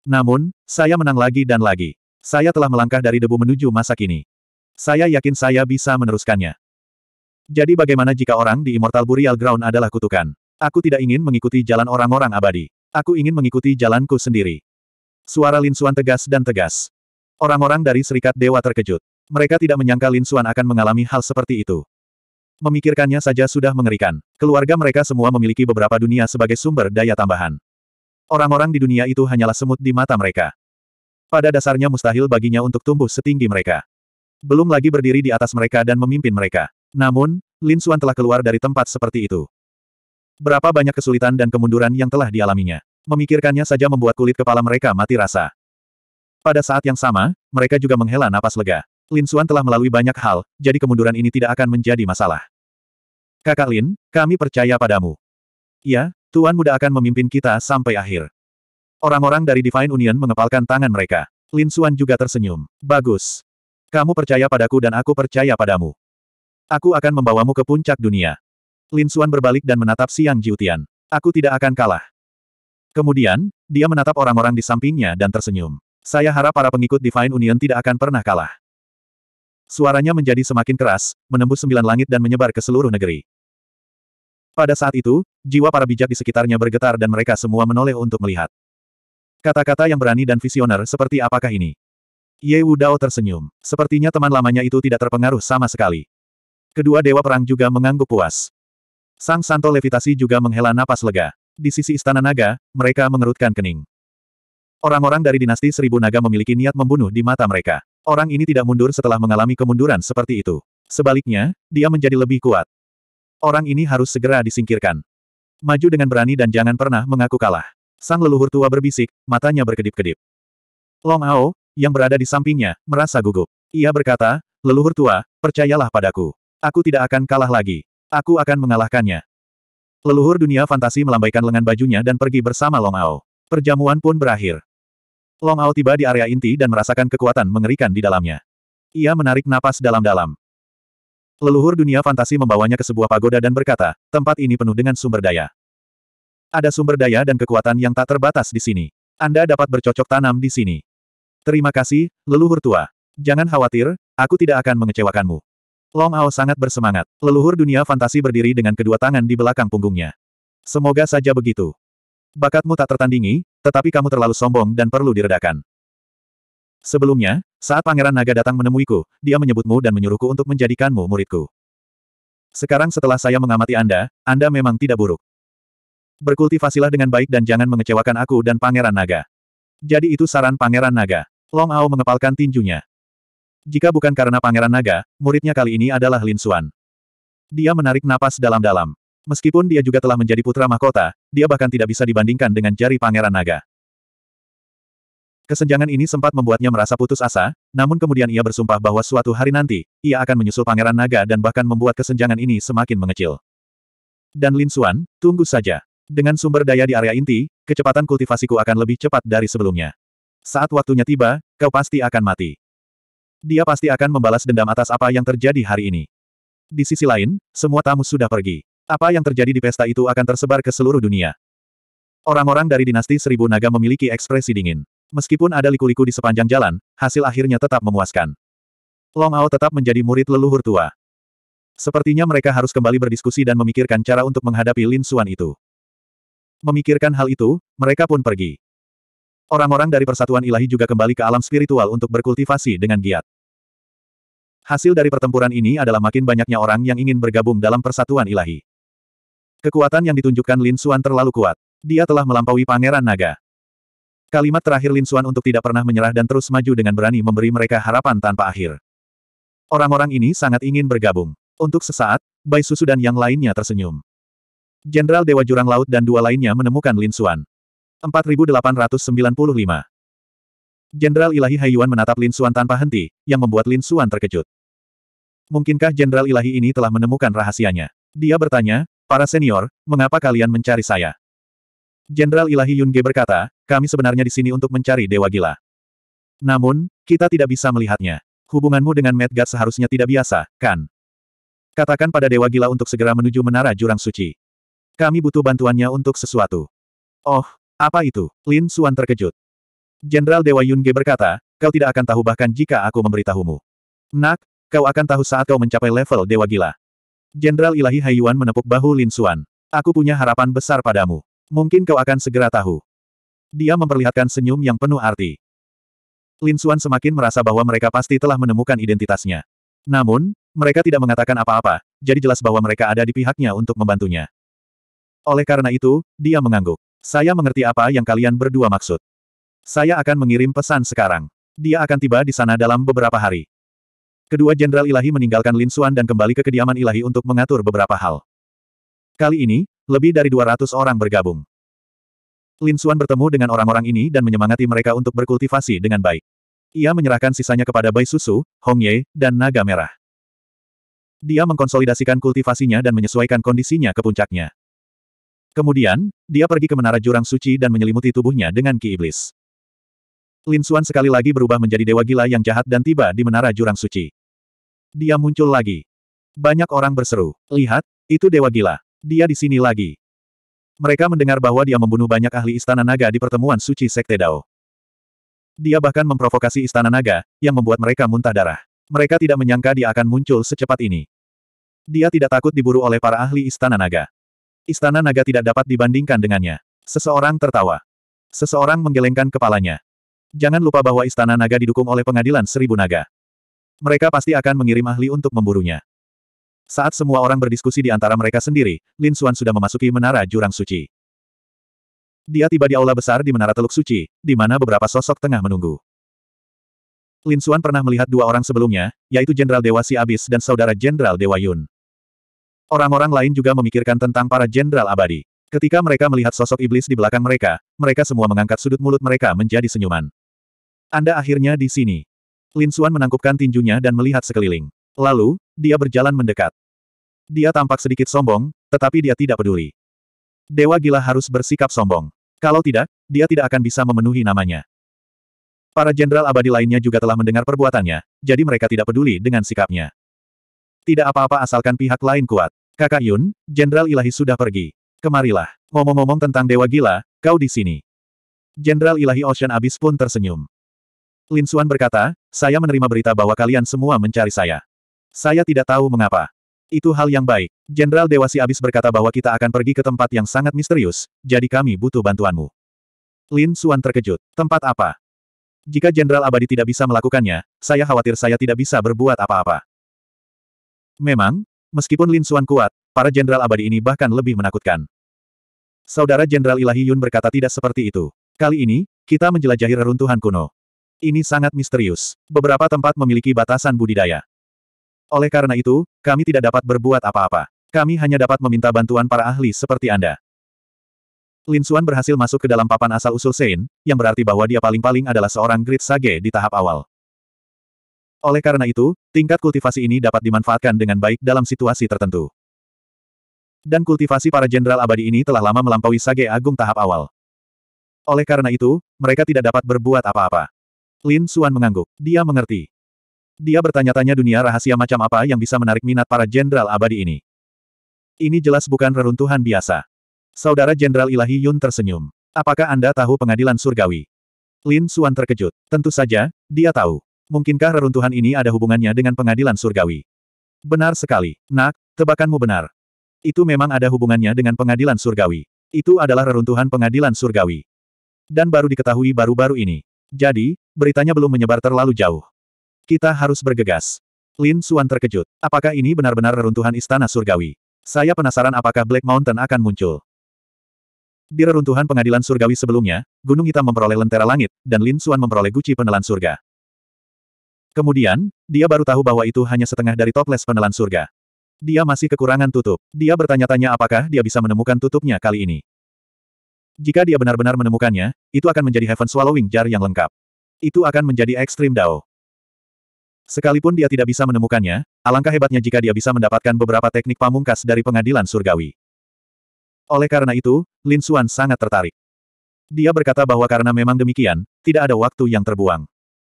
Namun, saya menang lagi dan lagi. Saya telah melangkah dari debu menuju masa kini. Saya yakin saya bisa meneruskannya. Jadi bagaimana jika orang di Immortal Burial Ground adalah kutukan? Aku tidak ingin mengikuti jalan orang-orang abadi. Aku ingin mengikuti jalanku sendiri. Suara Lin Xuan tegas dan tegas. Orang-orang dari Serikat Dewa terkejut. Mereka tidak menyangka Lin Xuan akan mengalami hal seperti itu. Memikirkannya saja sudah mengerikan. Keluarga mereka semua memiliki beberapa dunia sebagai sumber daya tambahan. Orang-orang di dunia itu hanyalah semut di mata mereka. Pada dasarnya mustahil baginya untuk tumbuh setinggi mereka. Belum lagi berdiri di atas mereka dan memimpin mereka. Namun, Lin Xuan telah keluar dari tempat seperti itu. Berapa banyak kesulitan dan kemunduran yang telah dialaminya. Memikirkannya saja membuat kulit kepala mereka mati rasa. Pada saat yang sama, mereka juga menghela napas lega. Lin Xuan telah melalui banyak hal, jadi kemunduran ini tidak akan menjadi masalah. Kakak Lin, kami percaya padamu. Ya, Tuan Muda akan memimpin kita sampai akhir. Orang-orang dari Divine Union mengepalkan tangan mereka. Lin Suan juga tersenyum. Bagus. Kamu percaya padaku dan aku percaya padamu. Aku akan membawamu ke puncak dunia. Lin Suan berbalik dan menatap Siang Jiutian. Aku tidak akan kalah. Kemudian, dia menatap orang-orang di sampingnya dan tersenyum. Saya harap para pengikut Divine Union tidak akan pernah kalah. Suaranya menjadi semakin keras, menembus sembilan langit dan menyebar ke seluruh negeri. Pada saat itu, jiwa para bijak di sekitarnya bergetar dan mereka semua menoleh untuk melihat. Kata-kata yang berani dan visioner seperti apakah ini? Ye Dao tersenyum. Sepertinya teman lamanya itu tidak terpengaruh sama sekali. Kedua dewa perang juga mengangguk puas. Sang Santo Levitasi juga menghela napas lega. Di sisi istana naga, mereka mengerutkan kening. Orang-orang dari dinasti seribu naga memiliki niat membunuh di mata mereka. Orang ini tidak mundur setelah mengalami kemunduran seperti itu. Sebaliknya, dia menjadi lebih kuat. Orang ini harus segera disingkirkan. Maju dengan berani dan jangan pernah mengaku kalah. Sang leluhur tua berbisik, matanya berkedip-kedip. Long Ao, yang berada di sampingnya, merasa gugup. Ia berkata, leluhur tua, percayalah padaku. Aku tidak akan kalah lagi. Aku akan mengalahkannya. Leluhur dunia fantasi melambaikan lengan bajunya dan pergi bersama Long Ao. Perjamuan pun berakhir. Long Ao tiba di area inti dan merasakan kekuatan mengerikan di dalamnya. Ia menarik napas dalam-dalam. Leluhur dunia fantasi membawanya ke sebuah pagoda dan berkata, tempat ini penuh dengan sumber daya. Ada sumber daya dan kekuatan yang tak terbatas di sini. Anda dapat bercocok tanam di sini. Terima kasih, leluhur tua. Jangan khawatir, aku tidak akan mengecewakanmu. Long Ao sangat bersemangat. Leluhur dunia fantasi berdiri dengan kedua tangan di belakang punggungnya. Semoga saja begitu. Bakatmu tak tertandingi, tetapi kamu terlalu sombong dan perlu diredakan. Sebelumnya, saat Pangeran Naga datang menemuiku, dia menyebutmu dan menyuruhku untuk menjadikanmu muridku. Sekarang setelah saya mengamati Anda, Anda memang tidak buruk. Berkultivasilah dengan baik dan jangan mengecewakan aku dan Pangeran Naga. Jadi itu saran Pangeran Naga. Long Ao mengepalkan tinjunya. Jika bukan karena Pangeran Naga, muridnya kali ini adalah Lin Xuan. Dia menarik napas dalam-dalam. Meskipun dia juga telah menjadi putra mahkota, dia bahkan tidak bisa dibandingkan dengan jari Pangeran Naga. Kesenjangan ini sempat membuatnya merasa putus asa, namun kemudian ia bersumpah bahwa suatu hari nanti, ia akan menyusul Pangeran Naga dan bahkan membuat kesenjangan ini semakin mengecil. Dan Lin Xuan, tunggu saja. Dengan sumber daya di area inti, kecepatan kultivasiku akan lebih cepat dari sebelumnya. Saat waktunya tiba, kau pasti akan mati. Dia pasti akan membalas dendam atas apa yang terjadi hari ini. Di sisi lain, semua tamu sudah pergi. Apa yang terjadi di pesta itu akan tersebar ke seluruh dunia. Orang-orang dari dinasti Seribu Naga memiliki ekspresi dingin. Meskipun ada liku-liku di sepanjang jalan, hasil akhirnya tetap memuaskan. Long Ao tetap menjadi murid leluhur tua. Sepertinya mereka harus kembali berdiskusi dan memikirkan cara untuk menghadapi Lin Xuan itu. Memikirkan hal itu, mereka pun pergi. Orang-orang dari Persatuan Ilahi juga kembali ke alam spiritual untuk berkultivasi dengan giat. Hasil dari pertempuran ini adalah makin banyaknya orang yang ingin bergabung dalam Persatuan Ilahi. Kekuatan yang ditunjukkan Lin Xuan terlalu kuat. Dia telah melampaui Pangeran Naga. Kalimat terakhir Lin Xuan untuk tidak pernah menyerah dan terus maju dengan berani memberi mereka harapan tanpa akhir. Orang-orang ini sangat ingin bergabung. Untuk sesaat, Bai Susu dan yang lainnya tersenyum. Jenderal Dewa Jurang Laut dan dua lainnya menemukan Lin Xuan. 4895. Jenderal Ilahi Haiyuan menatap Lin Xuan tanpa henti, yang membuat Lin Xuan terkejut. Mungkinkah Jenderal Ilahi ini telah menemukan rahasianya? Dia bertanya, para senior, mengapa kalian mencari saya? Jenderal Ilahi Yunge berkata, kami sebenarnya di sini untuk mencari Dewa Gila. Namun, kita tidak bisa melihatnya. Hubunganmu dengan Medgar seharusnya tidak biasa, kan? Katakan pada Dewa Gila untuk segera menuju Menara Jurang Suci. Kami butuh bantuannya untuk sesuatu. Oh, apa itu? Lin Suan terkejut. Jenderal Dewa Yunge berkata, kau tidak akan tahu bahkan jika aku memberitahumu. Nak, kau akan tahu saat kau mencapai level Dewa Gila. Jenderal Ilahi Haiyuan menepuk bahu Lin Suan. Aku punya harapan besar padamu. Mungkin kau akan segera tahu. Dia memperlihatkan senyum yang penuh arti. Lin Suan semakin merasa bahwa mereka pasti telah menemukan identitasnya. Namun, mereka tidak mengatakan apa-apa, jadi jelas bahwa mereka ada di pihaknya untuk membantunya. Oleh karena itu, dia mengangguk. Saya mengerti apa yang kalian berdua maksud. Saya akan mengirim pesan sekarang. Dia akan tiba di sana dalam beberapa hari. Kedua Jenderal Ilahi meninggalkan Lin Suan dan kembali ke kediaman Ilahi untuk mengatur beberapa hal. Kali ini, lebih dari 200 orang bergabung. Lin Xuan bertemu dengan orang-orang ini dan menyemangati mereka untuk berkultivasi dengan baik. Ia menyerahkan sisanya kepada Bai Susu, Hong Ye, dan Naga Merah. Dia mengkonsolidasikan kultivasinya dan menyesuaikan kondisinya ke puncaknya. Kemudian, dia pergi ke Menara Jurang Suci dan menyelimuti tubuhnya dengan Ki Iblis. Lin Xuan sekali lagi berubah menjadi dewa gila yang jahat dan tiba di Menara Jurang Suci. Dia muncul lagi. Banyak orang berseru, lihat, itu dewa gila. Dia di sini lagi. Mereka mendengar bahwa dia membunuh banyak ahli istana naga di pertemuan suci Sekte Dao. Dia bahkan memprovokasi istana naga, yang membuat mereka muntah darah. Mereka tidak menyangka dia akan muncul secepat ini. Dia tidak takut diburu oleh para ahli istana naga. Istana naga tidak dapat dibandingkan dengannya. Seseorang tertawa. Seseorang menggelengkan kepalanya. Jangan lupa bahwa istana naga didukung oleh pengadilan seribu naga. Mereka pasti akan mengirim ahli untuk memburunya. Saat semua orang berdiskusi di antara mereka sendiri, Lin Xuan sudah memasuki menara jurang suci. Dia tiba di aula besar di menara teluk suci, di mana beberapa sosok tengah menunggu. Lin Xuan pernah melihat dua orang sebelumnya, yaitu Jenderal Dewa Si Abis dan Saudara Jenderal Dewa Yun. Orang-orang lain juga memikirkan tentang para Jenderal Abadi. Ketika mereka melihat sosok iblis di belakang mereka, mereka semua mengangkat sudut mulut mereka menjadi senyuman. Anda akhirnya di sini. Lin Xuan menangkupkan tinjunya dan melihat sekeliling. Lalu, dia berjalan mendekat. Dia tampak sedikit sombong, tetapi dia tidak peduli. Dewa gila harus bersikap sombong. Kalau tidak, dia tidak akan bisa memenuhi namanya. Para jenderal abadi lainnya juga telah mendengar perbuatannya, jadi mereka tidak peduli dengan sikapnya. Tidak apa-apa asalkan pihak lain kuat. Kakak Yun, Jenderal Ilahi sudah pergi. Kemarilah. Ngomong-ngomong tentang Dewa Gila, kau di sini. Jenderal Ilahi Ocean Abyss pun tersenyum. Lin Suan berkata, saya menerima berita bahwa kalian semua mencari saya. Saya tidak tahu mengapa. Itu hal yang baik. Jenderal Dewasi abis berkata bahwa kita akan pergi ke tempat yang sangat misterius, jadi kami butuh bantuanmu. Lin Suan terkejut. Tempat apa? Jika Jenderal Abadi tidak bisa melakukannya, saya khawatir saya tidak bisa berbuat apa-apa. Memang, meskipun Lin Suan kuat, para Jenderal Abadi ini bahkan lebih menakutkan. Saudara Jenderal Ilahi Yun berkata tidak seperti itu. Kali ini, kita menjelajahi reruntuhan kuno. Ini sangat misterius. Beberapa tempat memiliki batasan budidaya. Oleh karena itu, kami tidak dapat berbuat apa-apa. Kami hanya dapat meminta bantuan para ahli seperti Anda. Lin Xuan berhasil masuk ke dalam papan asal-usul Sein, yang berarti bahwa dia paling-paling adalah seorang grit sage di tahap awal. Oleh karena itu, tingkat kultivasi ini dapat dimanfaatkan dengan baik dalam situasi tertentu. Dan kultivasi para jenderal abadi ini telah lama melampaui sage agung tahap awal. Oleh karena itu, mereka tidak dapat berbuat apa-apa. Lin Xuan mengangguk. Dia mengerti. Dia bertanya-tanya dunia rahasia macam apa yang bisa menarik minat para jenderal abadi ini. Ini jelas bukan reruntuhan biasa. Saudara Jenderal Ilahi Yun tersenyum. Apakah Anda tahu pengadilan surgawi? Lin Suan terkejut. Tentu saja, dia tahu. Mungkinkah reruntuhan ini ada hubungannya dengan pengadilan surgawi? Benar sekali. Nak, tebakanmu benar. Itu memang ada hubungannya dengan pengadilan surgawi. Itu adalah reruntuhan pengadilan surgawi. Dan baru diketahui baru-baru ini. Jadi, beritanya belum menyebar terlalu jauh. Kita harus bergegas. Lin Suan terkejut. Apakah ini benar-benar reruntuhan istana surgawi? Saya penasaran apakah Black Mountain akan muncul. Di reruntuhan pengadilan surgawi sebelumnya, Gunung Hitam memperoleh lentera langit, dan Lin Suan memperoleh guci penelan surga. Kemudian, dia baru tahu bahwa itu hanya setengah dari toples penelan surga. Dia masih kekurangan tutup. Dia bertanya-tanya apakah dia bisa menemukan tutupnya kali ini. Jika dia benar-benar menemukannya, itu akan menjadi Heaven Swallowing Jar yang lengkap. Itu akan menjadi Extreme Dao. Sekalipun dia tidak bisa menemukannya, alangkah hebatnya jika dia bisa mendapatkan beberapa teknik pamungkas dari pengadilan surgawi. Oleh karena itu, Lin Xuan sangat tertarik. Dia berkata bahwa karena memang demikian, tidak ada waktu yang terbuang.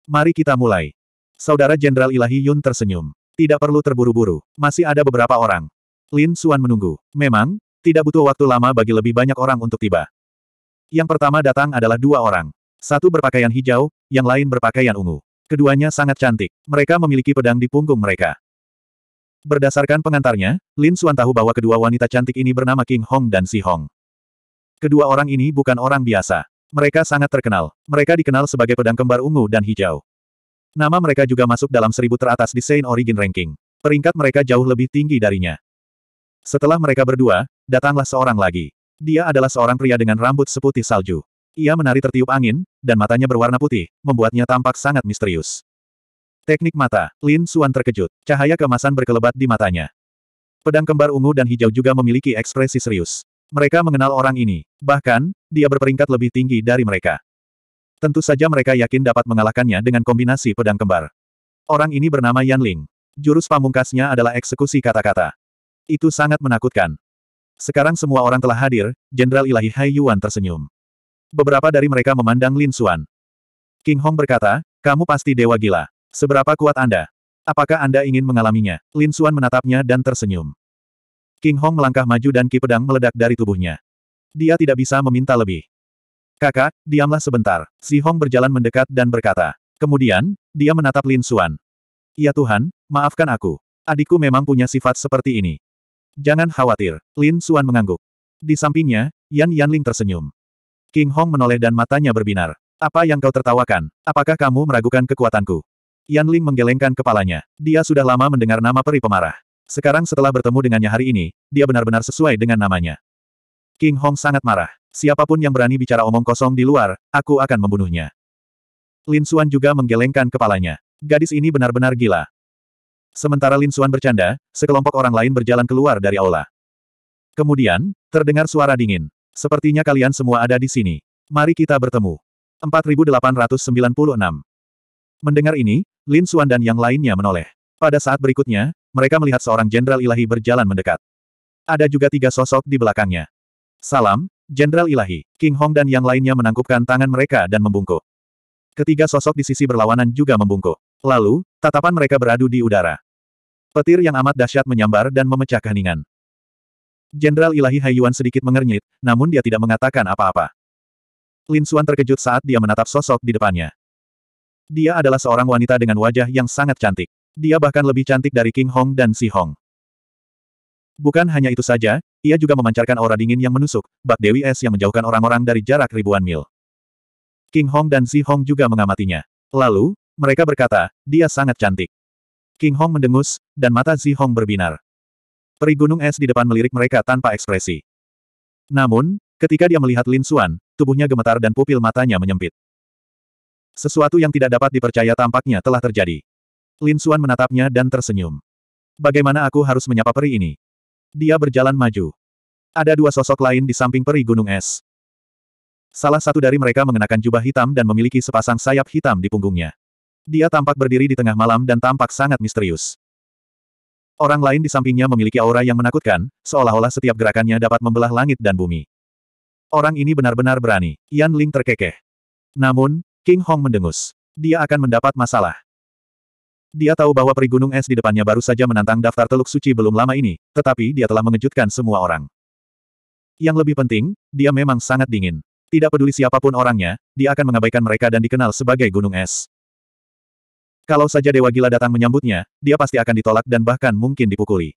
Mari kita mulai. Saudara Jenderal Ilahi Yun tersenyum. Tidak perlu terburu-buru, masih ada beberapa orang. Lin Xuan menunggu. Memang, tidak butuh waktu lama bagi lebih banyak orang untuk tiba. Yang pertama datang adalah dua orang. Satu berpakaian hijau, yang lain berpakaian ungu. Keduanya sangat cantik. Mereka memiliki pedang di punggung mereka. Berdasarkan pengantarnya, Lin Xuan tahu bahwa kedua wanita cantik ini bernama King Hong dan Si Hong. Kedua orang ini bukan orang biasa. Mereka sangat terkenal. Mereka dikenal sebagai pedang kembar ungu dan hijau. Nama mereka juga masuk dalam seribu teratas di Saint Origin Ranking. Peringkat mereka jauh lebih tinggi darinya. Setelah mereka berdua, datanglah seorang lagi. Dia adalah seorang pria dengan rambut seputih salju. Ia menari tertiup angin, dan matanya berwarna putih, membuatnya tampak sangat misterius. Teknik mata, Lin Suan terkejut. Cahaya kemasan berkelebat di matanya. Pedang kembar ungu dan hijau juga memiliki ekspresi serius. Mereka mengenal orang ini. Bahkan, dia berperingkat lebih tinggi dari mereka. Tentu saja mereka yakin dapat mengalahkannya dengan kombinasi pedang kembar. Orang ini bernama Yan Ling. Jurus pamungkasnya adalah eksekusi kata-kata. Itu sangat menakutkan. Sekarang semua orang telah hadir, Jenderal Ilahi Hai Yuan tersenyum. Beberapa dari mereka memandang Lin Xuan. King Hong berkata, kamu pasti dewa gila. Seberapa kuat Anda? Apakah Anda ingin mengalaminya? Lin Xuan menatapnya dan tersenyum. King Hong melangkah maju dan ki pedang meledak dari tubuhnya. Dia tidak bisa meminta lebih. Kakak, diamlah sebentar. Si Hong berjalan mendekat dan berkata. Kemudian, dia menatap Lin Xuan. Ya Tuhan, maafkan aku. Adikku memang punya sifat seperti ini. Jangan khawatir, Lin Xuan mengangguk. Di sampingnya, Yan Yanling tersenyum. King Hong menoleh dan matanya berbinar. Apa yang kau tertawakan? Apakah kamu meragukan kekuatanku? Yan Ling menggelengkan kepalanya. Dia sudah lama mendengar nama peri pemarah. Sekarang setelah bertemu dengannya hari ini, dia benar-benar sesuai dengan namanya. King Hong sangat marah. Siapapun yang berani bicara omong kosong di luar, aku akan membunuhnya. Lin Xuan juga menggelengkan kepalanya. Gadis ini benar-benar gila. Sementara Lin Xuan bercanda, sekelompok orang lain berjalan keluar dari aula. Kemudian, terdengar suara dingin. Sepertinya kalian semua ada di sini. Mari kita bertemu. 4896. Mendengar ini, Lin Xuan dan yang lainnya menoleh. Pada saat berikutnya, mereka melihat seorang jenderal ilahi berjalan mendekat. Ada juga tiga sosok di belakangnya. Salam, Jenderal Ilahi, King Hong dan yang lainnya menangkupkan tangan mereka dan membungkuk. Ketiga sosok di sisi berlawanan juga membungkuk. Lalu, tatapan mereka beradu di udara. Petir yang amat dahsyat menyambar dan memecah keheningan. Jenderal Ilahi Haiyuan sedikit mengernyit, namun dia tidak mengatakan apa-apa. Lin Suan terkejut saat dia menatap sosok di depannya. Dia adalah seorang wanita dengan wajah yang sangat cantik. Dia bahkan lebih cantik dari King Hong dan Si Hong. Bukan hanya itu saja, ia juga memancarkan aura dingin yang menusuk, bak Dewi Es yang menjauhkan orang-orang dari jarak ribuan mil. King Hong dan Si Hong juga mengamatinya. Lalu, mereka berkata, dia sangat cantik. King Hong mendengus, dan mata Si Hong berbinar. Peri gunung es di depan melirik mereka tanpa ekspresi. Namun, ketika dia melihat Lin Xuan, tubuhnya gemetar dan pupil matanya menyempit. Sesuatu yang tidak dapat dipercaya tampaknya telah terjadi. Lin Xuan menatapnya dan tersenyum. Bagaimana aku harus menyapa peri ini? Dia berjalan maju. Ada dua sosok lain di samping peri gunung es. Salah satu dari mereka mengenakan jubah hitam dan memiliki sepasang sayap hitam di punggungnya. Dia tampak berdiri di tengah malam dan tampak sangat misterius. Orang lain di sampingnya memiliki aura yang menakutkan, seolah-olah setiap gerakannya dapat membelah langit dan bumi. Orang ini benar-benar berani. Yan Ling terkekeh. Namun, King Hong mendengus. Dia akan mendapat masalah. Dia tahu bahwa peri gunung es di depannya baru saja menantang daftar teluk suci belum lama ini, tetapi dia telah mengejutkan semua orang. Yang lebih penting, dia memang sangat dingin. Tidak peduli siapapun orangnya, dia akan mengabaikan mereka dan dikenal sebagai gunung es. Kalau saja Dewa Gila datang menyambutnya, dia pasti akan ditolak dan bahkan mungkin dipukuli.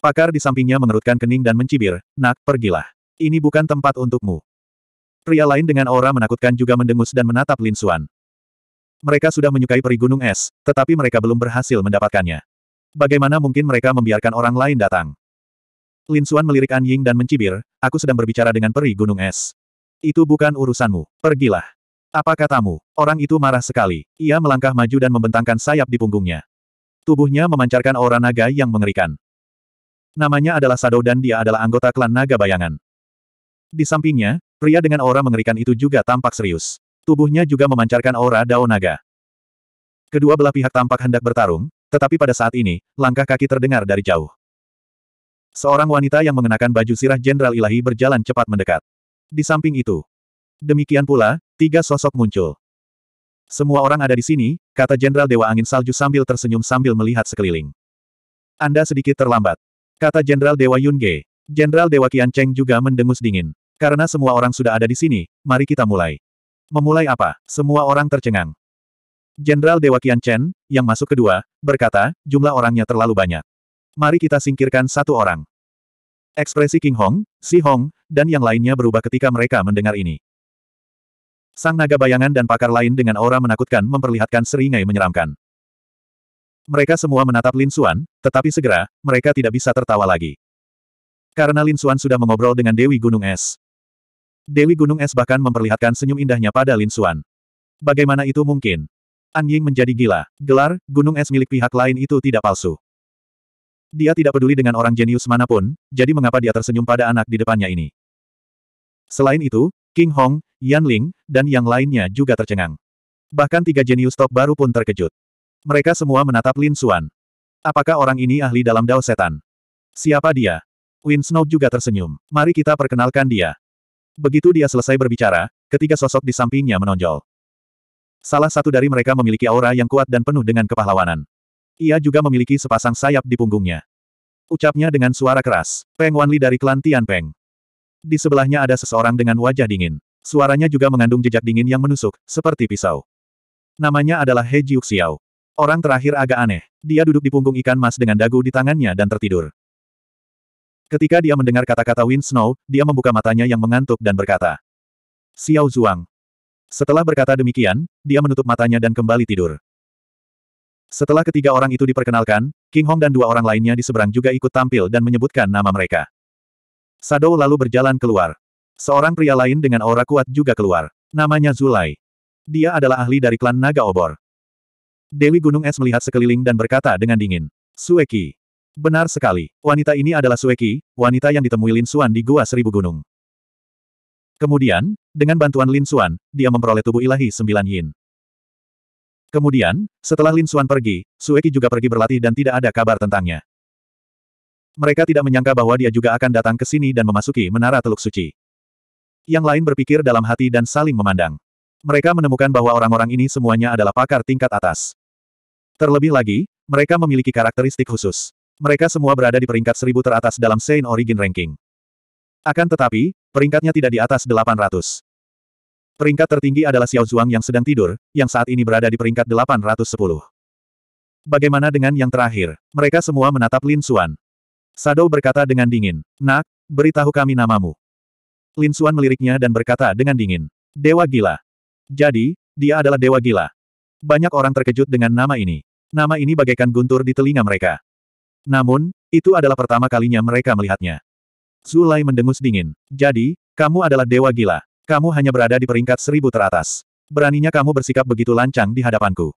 Pakar di sampingnya mengerutkan kening dan mencibir, nak, pergilah. Ini bukan tempat untukmu. Pria lain dengan aura menakutkan juga mendengus dan menatap Lin Xuan. Mereka sudah menyukai peri gunung es, tetapi mereka belum berhasil mendapatkannya. Bagaimana mungkin mereka membiarkan orang lain datang? Lin Xuan melirik An Ying dan mencibir, aku sedang berbicara dengan peri gunung es. Itu bukan urusanmu, pergilah. Apa katamu? Orang itu marah sekali. Ia melangkah maju dan membentangkan sayap di punggungnya. Tubuhnya memancarkan aura naga yang mengerikan. Namanya adalah Sado dan dia adalah anggota klan naga bayangan. Di sampingnya, pria dengan aura mengerikan itu juga tampak serius. Tubuhnya juga memancarkan aura dao naga. Kedua belah pihak tampak hendak bertarung, tetapi pada saat ini, langkah kaki terdengar dari jauh. Seorang wanita yang mengenakan baju sirah Jenderal Ilahi berjalan cepat mendekat. Di samping itu, demikian pula, Tiga sosok muncul. Semua orang ada di sini, kata Jenderal Dewa Angin Salju sambil tersenyum sambil melihat sekeliling. Anda sedikit terlambat. Kata Jenderal Dewa Yunge. Jenderal Dewa Qian Cheng juga mendengus dingin. Karena semua orang sudah ada di sini, mari kita mulai. Memulai apa? Semua orang tercengang. Jenderal Dewa Qian Chen, yang masuk kedua, berkata, jumlah orangnya terlalu banyak. Mari kita singkirkan satu orang. Ekspresi King Hong, Si Hong, dan yang lainnya berubah ketika mereka mendengar ini. Sang naga bayangan dan pakar lain dengan aura menakutkan memperlihatkan seringai menyeramkan. Mereka semua menatap Lin Xuan, tetapi segera, mereka tidak bisa tertawa lagi. Karena Lin Xuan sudah mengobrol dengan Dewi Gunung Es. Dewi Gunung Es bahkan memperlihatkan senyum indahnya pada Lin Xuan. Bagaimana itu mungkin? An Ying menjadi gila. Gelar, Gunung Es milik pihak lain itu tidak palsu. Dia tidak peduli dengan orang jenius manapun, jadi mengapa dia tersenyum pada anak di depannya ini? Selain itu, King Hong, Yan Ling, dan yang lainnya juga tercengang. Bahkan tiga jenius top baru pun terkejut. Mereka semua menatap Lin Xuan. Apakah orang ini ahli dalam dao setan? Siapa dia? Win Snow juga tersenyum. Mari kita perkenalkan dia. Begitu dia selesai berbicara, ketiga sosok di sampingnya menonjol. Salah satu dari mereka memiliki aura yang kuat dan penuh dengan kepahlawanan. Ia juga memiliki sepasang sayap di punggungnya. Ucapnya dengan suara keras, Peng Wanli dari klan Tian Peng. Di sebelahnya ada seseorang dengan wajah dingin. Suaranya juga mengandung jejak dingin yang menusuk, seperti pisau. Namanya adalah He Jiuxiao. Orang terakhir agak aneh. Dia duduk di punggung ikan mas dengan dagu di tangannya dan tertidur. Ketika dia mendengar kata-kata Wind Snow, dia membuka matanya yang mengantuk dan berkata, Xiao Zhuang. Setelah berkata demikian, dia menutup matanya dan kembali tidur. Setelah ketiga orang itu diperkenalkan, King Hong dan dua orang lainnya di seberang juga ikut tampil dan menyebutkan nama mereka. Sadou lalu berjalan keluar. Seorang pria lain dengan aura kuat juga keluar. Namanya Zulai. Dia adalah ahli dari klan Naga Obor. Dewi Gunung Es melihat sekeliling dan berkata dengan dingin. Sueki. Benar sekali, wanita ini adalah Sueki, wanita yang ditemui Lin Suan di Gua Seribu Gunung. Kemudian, dengan bantuan Lin Suan, dia memperoleh tubuh ilahi sembilan yin. Kemudian, setelah Lin Suan pergi, Sueki juga pergi berlatih dan tidak ada kabar tentangnya. Mereka tidak menyangka bahwa dia juga akan datang ke sini dan memasuki menara Teluk Suci. Yang lain berpikir dalam hati dan saling memandang. Mereka menemukan bahwa orang-orang ini semuanya adalah pakar tingkat atas. Terlebih lagi, mereka memiliki karakteristik khusus. Mereka semua berada di peringkat seribu teratas dalam Saint Origin Ranking. Akan tetapi, peringkatnya tidak di atas 800. Peringkat tertinggi adalah Xiao Zhuang yang sedang tidur, yang saat ini berada di peringkat 810. Bagaimana dengan yang terakhir? Mereka semua menatap Lin Xuan. Sado berkata dengan dingin. Nak, beritahu kami namamu. Lin Xuan meliriknya dan berkata dengan dingin. Dewa Gila. Jadi, dia adalah Dewa Gila. Banyak orang terkejut dengan nama ini. Nama ini bagaikan guntur di telinga mereka. Namun, itu adalah pertama kalinya mereka melihatnya. Zulai mendengus dingin. Jadi, kamu adalah Dewa Gila. Kamu hanya berada di peringkat seribu teratas. Beraninya kamu bersikap begitu lancang di hadapanku.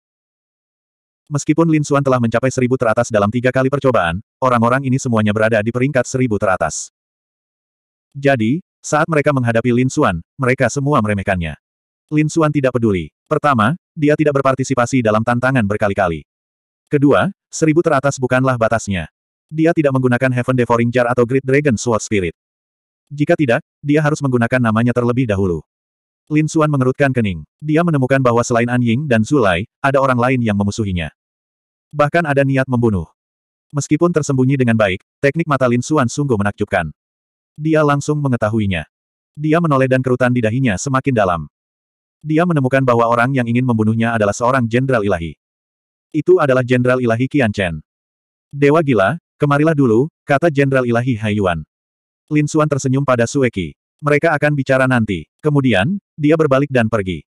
Meskipun Lin Xuan telah mencapai seribu teratas dalam tiga kali percobaan, orang-orang ini semuanya berada di peringkat seribu teratas. Jadi, saat mereka menghadapi Lin Xuan, mereka semua meremehkannya. Lin Xuan tidak peduli. Pertama, dia tidak berpartisipasi dalam tantangan berkali-kali. Kedua, seribu teratas bukanlah batasnya. Dia tidak menggunakan Heaven Devouring Jar atau Great Dragon Sword Spirit. Jika tidak, dia harus menggunakan namanya terlebih dahulu. Lin Xuan mengerutkan kening. Dia menemukan bahwa selain An Ying dan Zulai, ada orang lain yang memusuhinya. Bahkan ada niat membunuh. Meskipun tersembunyi dengan baik, teknik mata Lin Xuan sungguh menakjubkan. Dia langsung mengetahuinya. Dia menoleh dan kerutan di dahinya semakin dalam. Dia menemukan bahwa orang yang ingin membunuhnya adalah seorang jenderal ilahi. Itu adalah jenderal ilahi Qian Chen. Dewa gila, kemarilah dulu, kata jenderal ilahi Hai Yuan. Lin Xuan tersenyum pada Sueki. Mereka akan bicara nanti. Kemudian, dia berbalik dan pergi.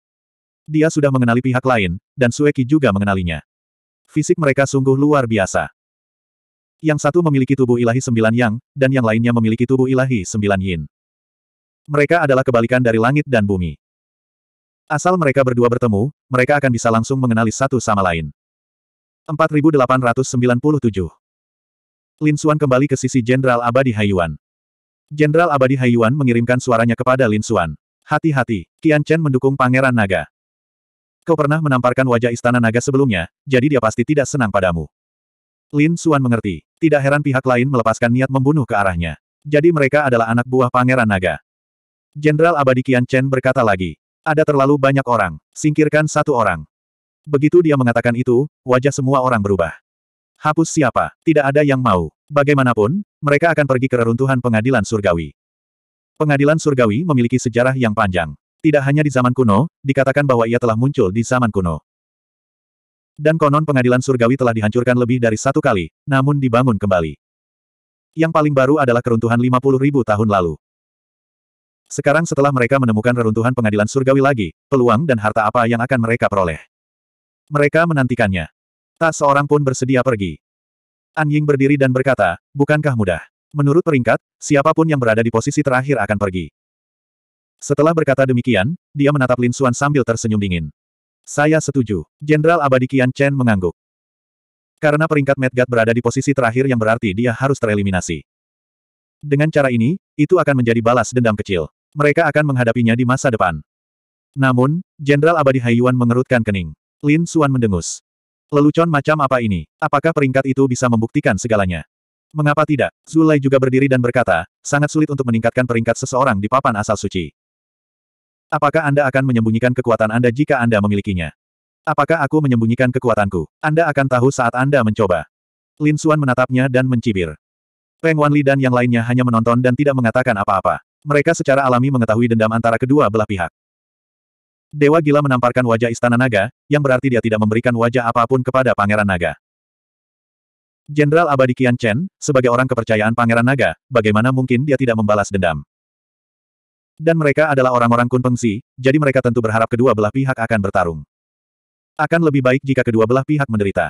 Dia sudah mengenali pihak lain, dan Sueki juga mengenalinya. Fisik mereka sungguh luar biasa. Yang satu memiliki tubuh ilahi sembilan yang, dan yang lainnya memiliki tubuh ilahi sembilan yin. Mereka adalah kebalikan dari langit dan bumi. Asal mereka berdua bertemu, mereka akan bisa langsung mengenali satu sama lain. 4897 Lin Xuan kembali ke sisi Jenderal Abadi Haiyuan. Jenderal Abadi Haiyuan mengirimkan suaranya kepada Lin Xuan. Hati-hati, Qian Chen mendukung Pangeran Naga. Kau pernah menamparkan wajah istana naga sebelumnya, jadi dia pasti tidak senang padamu. Lin Suan mengerti. Tidak heran pihak lain melepaskan niat membunuh ke arahnya. Jadi mereka adalah anak buah pangeran naga. Jenderal Abadi Qian Chen berkata lagi. Ada terlalu banyak orang. Singkirkan satu orang. Begitu dia mengatakan itu, wajah semua orang berubah. Hapus siapa? Tidak ada yang mau. Bagaimanapun, mereka akan pergi ke reruntuhan pengadilan surgawi. Pengadilan surgawi memiliki sejarah yang panjang. Tidak hanya di zaman kuno, dikatakan bahwa ia telah muncul di zaman kuno. Dan konon pengadilan surgawi telah dihancurkan lebih dari satu kali, namun dibangun kembali. Yang paling baru adalah keruntuhan 50 tahun lalu. Sekarang setelah mereka menemukan reruntuhan pengadilan surgawi lagi, peluang dan harta apa yang akan mereka peroleh. Mereka menantikannya. Tak seorang pun bersedia pergi. An Ying berdiri dan berkata, bukankah mudah? Menurut peringkat, siapapun yang berada di posisi terakhir akan pergi. Setelah berkata demikian, dia menatap Lin Xuan sambil tersenyum dingin. Saya setuju. Jenderal abadi Qian Chen mengangguk. Karena peringkat Medgat berada di posisi terakhir yang berarti dia harus tereliminasi. Dengan cara ini, itu akan menjadi balas dendam kecil. Mereka akan menghadapinya di masa depan. Namun, Jenderal abadi Haiyuan mengerutkan kening. Lin Xuan mendengus. Lelucon macam apa ini? Apakah peringkat itu bisa membuktikan segalanya? Mengapa tidak? Zulai juga berdiri dan berkata, sangat sulit untuk meningkatkan peringkat seseorang di papan asal suci. Apakah Anda akan menyembunyikan kekuatan Anda jika Anda memilikinya? Apakah aku menyembunyikan kekuatanku? Anda akan tahu saat Anda mencoba. Lin Xuan menatapnya dan mencibir. Peng Wanli dan yang lainnya hanya menonton dan tidak mengatakan apa-apa. Mereka secara alami mengetahui dendam antara kedua belah pihak. Dewa gila menamparkan wajah istana naga, yang berarti dia tidak memberikan wajah apapun kepada pangeran naga. Jenderal abadi Qian Chen, sebagai orang kepercayaan pangeran naga, bagaimana mungkin dia tidak membalas dendam? Dan mereka adalah orang-orang Kun jadi mereka tentu berharap kedua belah pihak akan bertarung. Akan lebih baik jika kedua belah pihak menderita.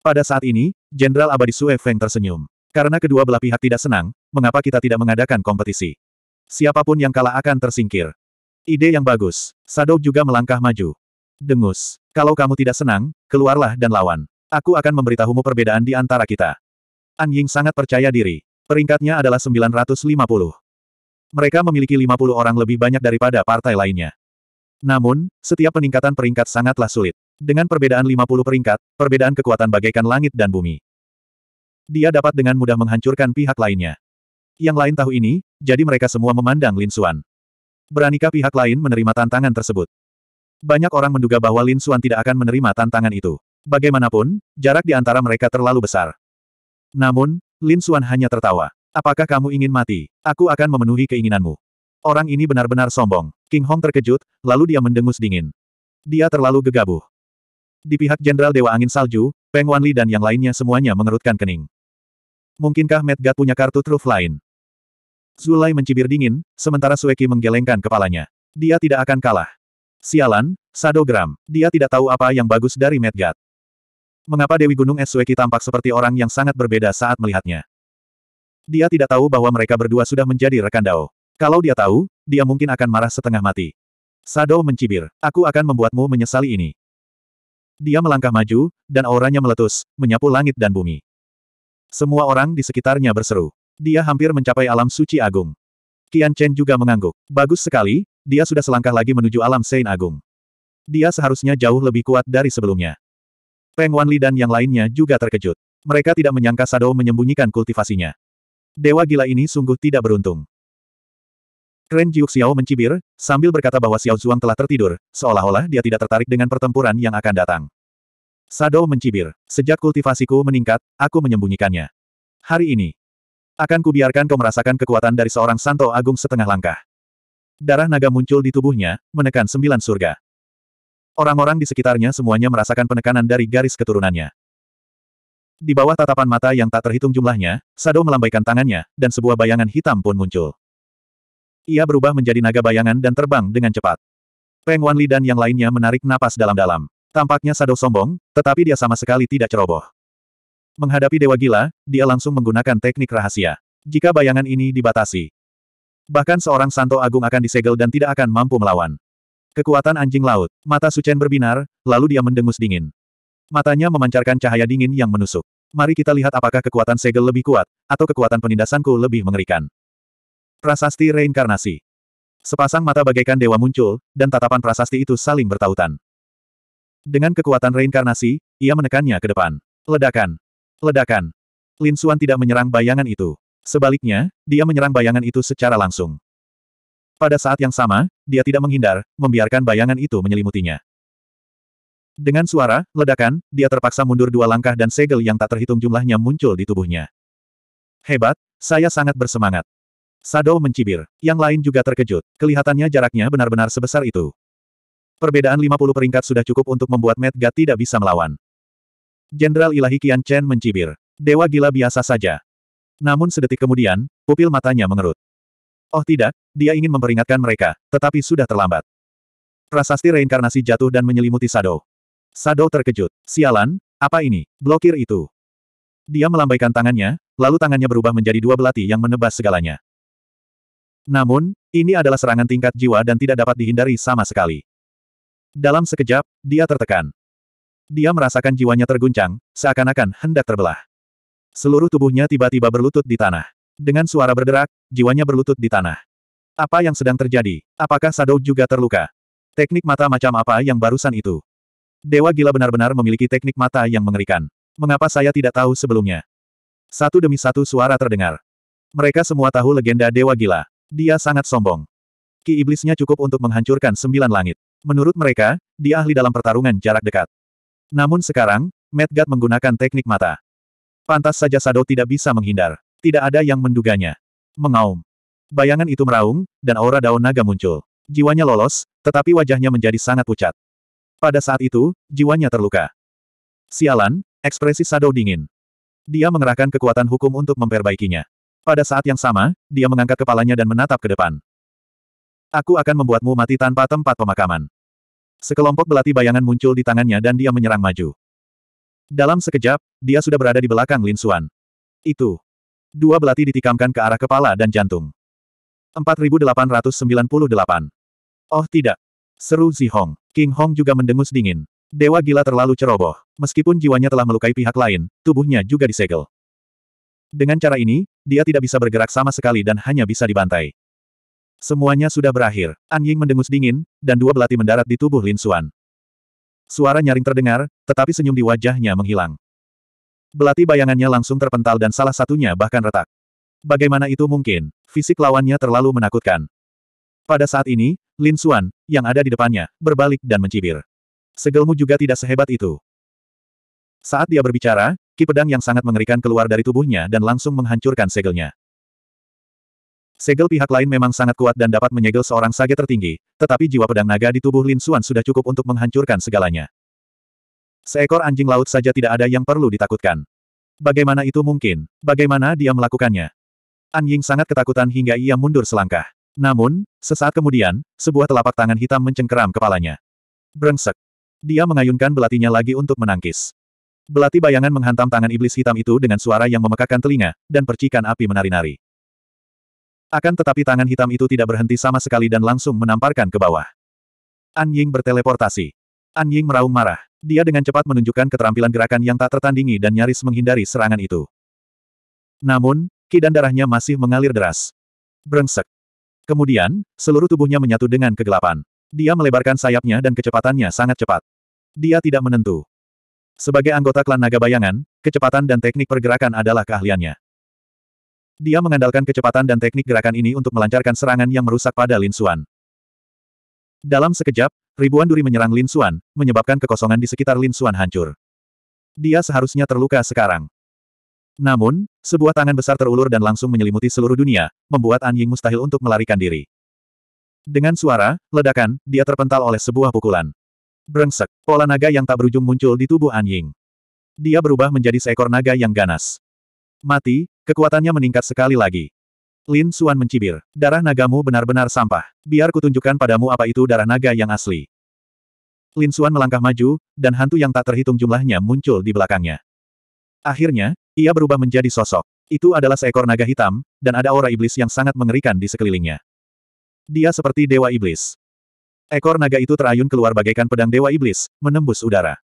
Pada saat ini, Jenderal Abadi Sue Feng tersenyum. Karena kedua belah pihak tidak senang, mengapa kita tidak mengadakan kompetisi? Siapapun yang kalah akan tersingkir. Ide yang bagus. Sadok juga melangkah maju. Dengus. Kalau kamu tidak senang, keluarlah dan lawan. Aku akan memberitahumu perbedaan di antara kita. An Ying sangat percaya diri. Peringkatnya adalah 950. Mereka memiliki 50 orang lebih banyak daripada partai lainnya. Namun, setiap peningkatan peringkat sangatlah sulit. Dengan perbedaan 50 peringkat, perbedaan kekuatan bagaikan langit dan bumi. Dia dapat dengan mudah menghancurkan pihak lainnya. Yang lain tahu ini, jadi mereka semua memandang Lin Xuan. Beranikah pihak lain menerima tantangan tersebut? Banyak orang menduga bahwa Lin Xuan tidak akan menerima tantangan itu. Bagaimanapun, jarak di antara mereka terlalu besar. Namun, Lin Xuan hanya tertawa. Apakah kamu ingin mati? Aku akan memenuhi keinginanmu. Orang ini benar-benar sombong. King Hong terkejut, lalu dia mendengus dingin. Dia terlalu gegabah. Di pihak Jenderal Dewa Angin Salju, Peng Wanli dan yang lainnya semuanya mengerutkan kening. Mungkinkah Medgat punya kartu truf lain? Zulai mencibir dingin, sementara Sueki menggelengkan kepalanya. Dia tidak akan kalah. Sialan, Sadogram, dia tidak tahu apa yang bagus dari Medgat. Mengapa Dewi Gunung Es Sueki tampak seperti orang yang sangat berbeda saat melihatnya? Dia tidak tahu bahwa mereka berdua sudah menjadi rekan Dao. Kalau dia tahu, dia mungkin akan marah setengah mati. Sado mencibir, aku akan membuatmu menyesali ini. Dia melangkah maju, dan auranya meletus, menyapu langit dan bumi. Semua orang di sekitarnya berseru. Dia hampir mencapai alam suci agung. Qian Chen juga mengangguk. Bagus sekali, dia sudah selangkah lagi menuju alam Sein Agung. Dia seharusnya jauh lebih kuat dari sebelumnya. Peng Wanli dan yang lainnya juga terkejut. Mereka tidak menyangka Sado menyembunyikan kultivasinya. Dewa gila ini sungguh tidak beruntung. Ren Xiao mencibir, sambil berkata bahwa Xiao Zhuang telah tertidur, seolah-olah dia tidak tertarik dengan pertempuran yang akan datang. Sado mencibir, sejak kultivasiku meningkat, aku menyembunyikannya. Hari ini, akan kubiarkan kau merasakan kekuatan dari seorang Santo Agung setengah langkah. Darah naga muncul di tubuhnya, menekan sembilan surga. Orang-orang di sekitarnya semuanya merasakan penekanan dari garis keturunannya. Di bawah tatapan mata yang tak terhitung jumlahnya, Sado melambaikan tangannya, dan sebuah bayangan hitam pun muncul. Ia berubah menjadi naga bayangan dan terbang dengan cepat. Peng Wanli dan yang lainnya menarik napas dalam-dalam. Tampaknya Sado sombong, tetapi dia sama sekali tidak ceroboh. Menghadapi Dewa Gila, dia langsung menggunakan teknik rahasia. Jika bayangan ini dibatasi, bahkan seorang Santo Agung akan disegel dan tidak akan mampu melawan. Kekuatan anjing laut, mata Sucen berbinar, lalu dia mendengus dingin. Matanya memancarkan cahaya dingin yang menusuk. Mari kita lihat apakah kekuatan segel lebih kuat, atau kekuatan penindasanku lebih mengerikan. Prasasti Reinkarnasi Sepasang mata bagaikan dewa muncul, dan tatapan prasasti itu saling bertautan. Dengan kekuatan reinkarnasi, ia menekannya ke depan. Ledakan! Ledakan! Lin Suan tidak menyerang bayangan itu. Sebaliknya, dia menyerang bayangan itu secara langsung. Pada saat yang sama, dia tidak menghindar, membiarkan bayangan itu menyelimutinya. Dengan suara, ledakan, dia terpaksa mundur dua langkah dan segel yang tak terhitung jumlahnya muncul di tubuhnya. Hebat, saya sangat bersemangat. Sado mencibir. Yang lain juga terkejut. Kelihatannya jaraknya benar-benar sebesar itu. Perbedaan 50 peringkat sudah cukup untuk membuat Matt tidak bisa melawan. Jenderal Ilahi Kian Chen mencibir. Dewa gila biasa saja. Namun sedetik kemudian, pupil matanya mengerut. Oh tidak, dia ingin memperingatkan mereka, tetapi sudah terlambat. Prasasti reinkarnasi jatuh dan menyelimuti Sado. Sado terkejut. Sialan, apa ini? Blokir itu. Dia melambaikan tangannya, lalu tangannya berubah menjadi dua belati yang menebas segalanya. Namun, ini adalah serangan tingkat jiwa dan tidak dapat dihindari sama sekali. Dalam sekejap, dia tertekan. Dia merasakan jiwanya terguncang, seakan-akan hendak terbelah. Seluruh tubuhnya tiba-tiba berlutut di tanah. Dengan suara berderak, jiwanya berlutut di tanah. Apa yang sedang terjadi? Apakah Sado juga terluka? Teknik mata macam apa yang barusan itu? Dewa gila benar-benar memiliki teknik mata yang mengerikan. Mengapa saya tidak tahu sebelumnya? Satu demi satu suara terdengar. Mereka semua tahu legenda Dewa Gila. Dia sangat sombong. Ki iblisnya cukup untuk menghancurkan sembilan langit. Menurut mereka, dia ahli dalam pertarungan jarak dekat. Namun sekarang, Medgat menggunakan teknik mata. Pantas saja Sado tidak bisa menghindar. Tidak ada yang menduganya. Mengaum. Bayangan itu meraung, dan aura daun naga muncul. Jiwanya lolos, tetapi wajahnya menjadi sangat pucat. Pada saat itu, jiwanya terluka. Sialan, ekspresi Sado dingin. Dia mengerahkan kekuatan hukum untuk memperbaikinya. Pada saat yang sama, dia mengangkat kepalanya dan menatap ke depan. Aku akan membuatmu mati tanpa tempat pemakaman. Sekelompok belati bayangan muncul di tangannya dan dia menyerang maju. Dalam sekejap, dia sudah berada di belakang Lin Xuan. Itu. Dua belati ditikamkan ke arah kepala dan jantung. 4898. Oh tidak. Seru Zihong. King Hong juga mendengus dingin. Dewa gila terlalu ceroboh. Meskipun jiwanya telah melukai pihak lain, tubuhnya juga disegel. Dengan cara ini, dia tidak bisa bergerak sama sekali dan hanya bisa dibantai. Semuanya sudah berakhir. An Ying mendengus dingin, dan dua belati mendarat di tubuh Lin Xuan. Suara nyaring terdengar, tetapi senyum di wajahnya menghilang. Belati bayangannya langsung terpental dan salah satunya bahkan retak. Bagaimana itu mungkin? Fisik lawannya terlalu menakutkan. Pada saat ini, Lin Xuan, yang ada di depannya, berbalik dan mencibir. Segelmu juga tidak sehebat itu. Saat dia berbicara, ki pedang yang sangat mengerikan keluar dari tubuhnya dan langsung menghancurkan segelnya. Segel pihak lain memang sangat kuat dan dapat menyegel seorang sage tertinggi, tetapi jiwa pedang naga di tubuh Lin Xuan sudah cukup untuk menghancurkan segalanya. Seekor anjing laut saja tidak ada yang perlu ditakutkan. Bagaimana itu mungkin? Bagaimana dia melakukannya? Anjing sangat ketakutan hingga ia mundur selangkah. Namun, sesaat kemudian, sebuah telapak tangan hitam mencengkeram kepalanya. Brengsek. Dia mengayunkan belatinya lagi untuk menangkis. Belati bayangan menghantam tangan iblis hitam itu dengan suara yang memekakan telinga, dan percikan api menari-nari. Akan tetapi tangan hitam itu tidak berhenti sama sekali dan langsung menamparkan ke bawah. An Ying berteleportasi. An Ying meraung marah. Dia dengan cepat menunjukkan keterampilan gerakan yang tak tertandingi dan nyaris menghindari serangan itu. Namun, kidan darahnya masih mengalir deras. Brengsek. Kemudian, seluruh tubuhnya menyatu dengan kegelapan. Dia melebarkan sayapnya dan kecepatannya sangat cepat. Dia tidak menentu. Sebagai anggota klan naga bayangan, kecepatan dan teknik pergerakan adalah keahliannya. Dia mengandalkan kecepatan dan teknik gerakan ini untuk melancarkan serangan yang merusak pada Lin Xuan. Dalam sekejap, ribuan duri menyerang Lin Xuan, menyebabkan kekosongan di sekitar Lin Xuan hancur. Dia seharusnya terluka sekarang. Namun, sebuah tangan besar terulur dan langsung menyelimuti seluruh dunia, membuat Anjing mustahil untuk melarikan diri. Dengan suara, ledakan, dia terpental oleh sebuah pukulan. Brengsek, pola naga yang tak berujung muncul di tubuh Anjing. Dia berubah menjadi seekor naga yang ganas. Mati, kekuatannya meningkat sekali lagi. Lin Suan mencibir. Darah nagamu benar-benar sampah. Biar kutunjukkan padamu apa itu darah naga yang asli. Lin Suan melangkah maju, dan hantu yang tak terhitung jumlahnya muncul di belakangnya. Akhirnya, ia berubah menjadi sosok. Itu adalah seekor naga hitam, dan ada aura iblis yang sangat mengerikan di sekelilingnya. Dia seperti dewa iblis. Ekor naga itu terayun keluar bagaikan pedang dewa iblis, menembus udara.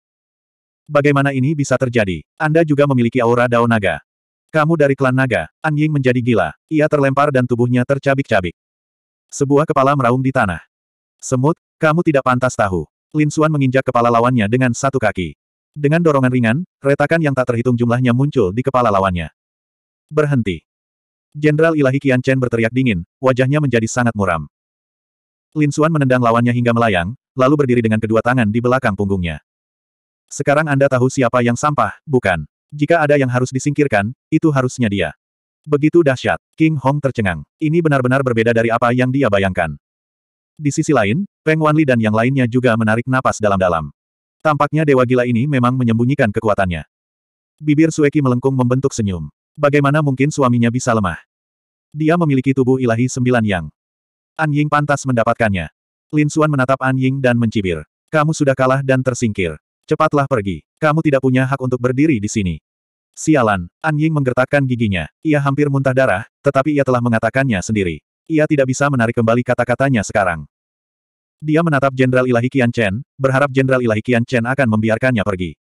Bagaimana ini bisa terjadi? Anda juga memiliki aura daun naga. Kamu dari klan naga, An Ying menjadi gila. Ia terlempar dan tubuhnya tercabik-cabik. Sebuah kepala meraung di tanah. Semut, kamu tidak pantas tahu. Lin Xuan menginjak kepala lawannya dengan satu kaki. Dengan dorongan ringan, retakan yang tak terhitung jumlahnya muncul di kepala lawannya. Berhenti. Jenderal Ilahi Qian Chen berteriak dingin, wajahnya menjadi sangat muram. Lin Xuan menendang lawannya hingga melayang, lalu berdiri dengan kedua tangan di belakang punggungnya. Sekarang Anda tahu siapa yang sampah, bukan? Jika ada yang harus disingkirkan, itu harusnya dia. Begitu dahsyat, King Hong tercengang. Ini benar-benar berbeda dari apa yang dia bayangkan. Di sisi lain, Peng Wanli dan yang lainnya juga menarik napas dalam-dalam. Tampaknya dewa gila ini memang menyembunyikan kekuatannya. Bibir Sueki melengkung membentuk senyum. Bagaimana mungkin suaminya bisa lemah? Dia memiliki tubuh ilahi sembilan yang. An Ying pantas mendapatkannya. Lin Xuan menatap An Ying dan mencibir. Kamu sudah kalah dan tersingkir. Cepatlah pergi. Kamu tidak punya hak untuk berdiri di sini. Sialan, An Ying menggertakkan giginya. Ia hampir muntah darah, tetapi ia telah mengatakannya sendiri. Ia tidak bisa menarik kembali kata-katanya sekarang. Dia menatap Jenderal Ilahi Kian Chen, berharap Jenderal Ilahi Kian Chen akan membiarkannya pergi.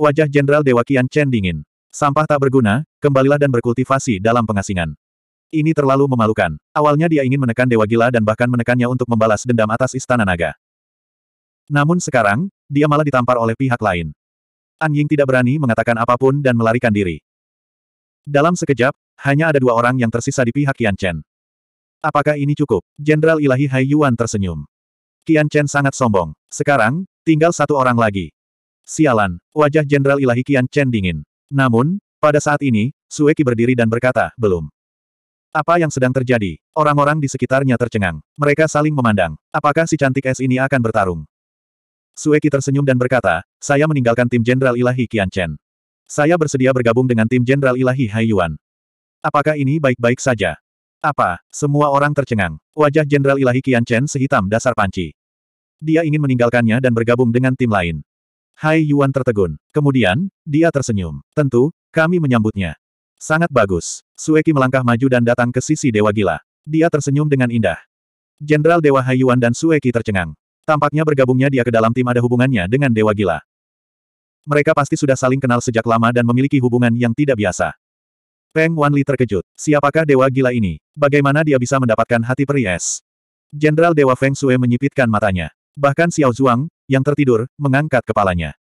Wajah Jenderal Dewa Kian Chen dingin. Sampah tak berguna, kembalilah dan berkultivasi dalam pengasingan. Ini terlalu memalukan. Awalnya dia ingin menekan Dewa Gila dan bahkan menekannya untuk membalas dendam atas Istana Naga. Namun sekarang, dia malah ditampar oleh pihak lain. An Ying tidak berani mengatakan apapun dan melarikan diri. Dalam sekejap, hanya ada dua orang yang tersisa di pihak Qian Chen. Apakah ini cukup? Jenderal Ilahi Hai Yuan tersenyum. Kian Chen sangat sombong. Sekarang, tinggal satu orang lagi. Sialan, wajah Jenderal Ilahi Kian Chen dingin. Namun, pada saat ini, Sueki berdiri dan berkata, belum. Apa yang sedang terjadi? Orang-orang di sekitarnya tercengang. Mereka saling memandang. Apakah si cantik es ini akan bertarung? Sueki tersenyum dan berkata, saya meninggalkan tim Jenderal Ilahi Kian Chen. Saya bersedia bergabung dengan tim Jenderal Ilahi Hai Yuan. Apakah ini baik-baik saja? Apa? Semua orang tercengang. Wajah Jenderal Ilahi Qian Chen sehitam dasar panci. Dia ingin meninggalkannya dan bergabung dengan tim lain. Hai Yuan tertegun. Kemudian, dia tersenyum. Tentu, kami menyambutnya. Sangat bagus. Sueki melangkah maju dan datang ke sisi Dewa Gila. Dia tersenyum dengan indah. Jenderal Dewa Hai Yuan dan Sueki tercengang. Tampaknya bergabungnya dia ke dalam tim ada hubungannya dengan Dewa Gila. Mereka pasti sudah saling kenal sejak lama dan memiliki hubungan yang tidak biasa. Feng Wanli terkejut. Siapakah dewa gila ini? Bagaimana dia bisa mendapatkan hati peri es? Jenderal Dewa Feng Sue menyipitkan matanya. Bahkan Xiao Zhuang, yang tertidur, mengangkat kepalanya.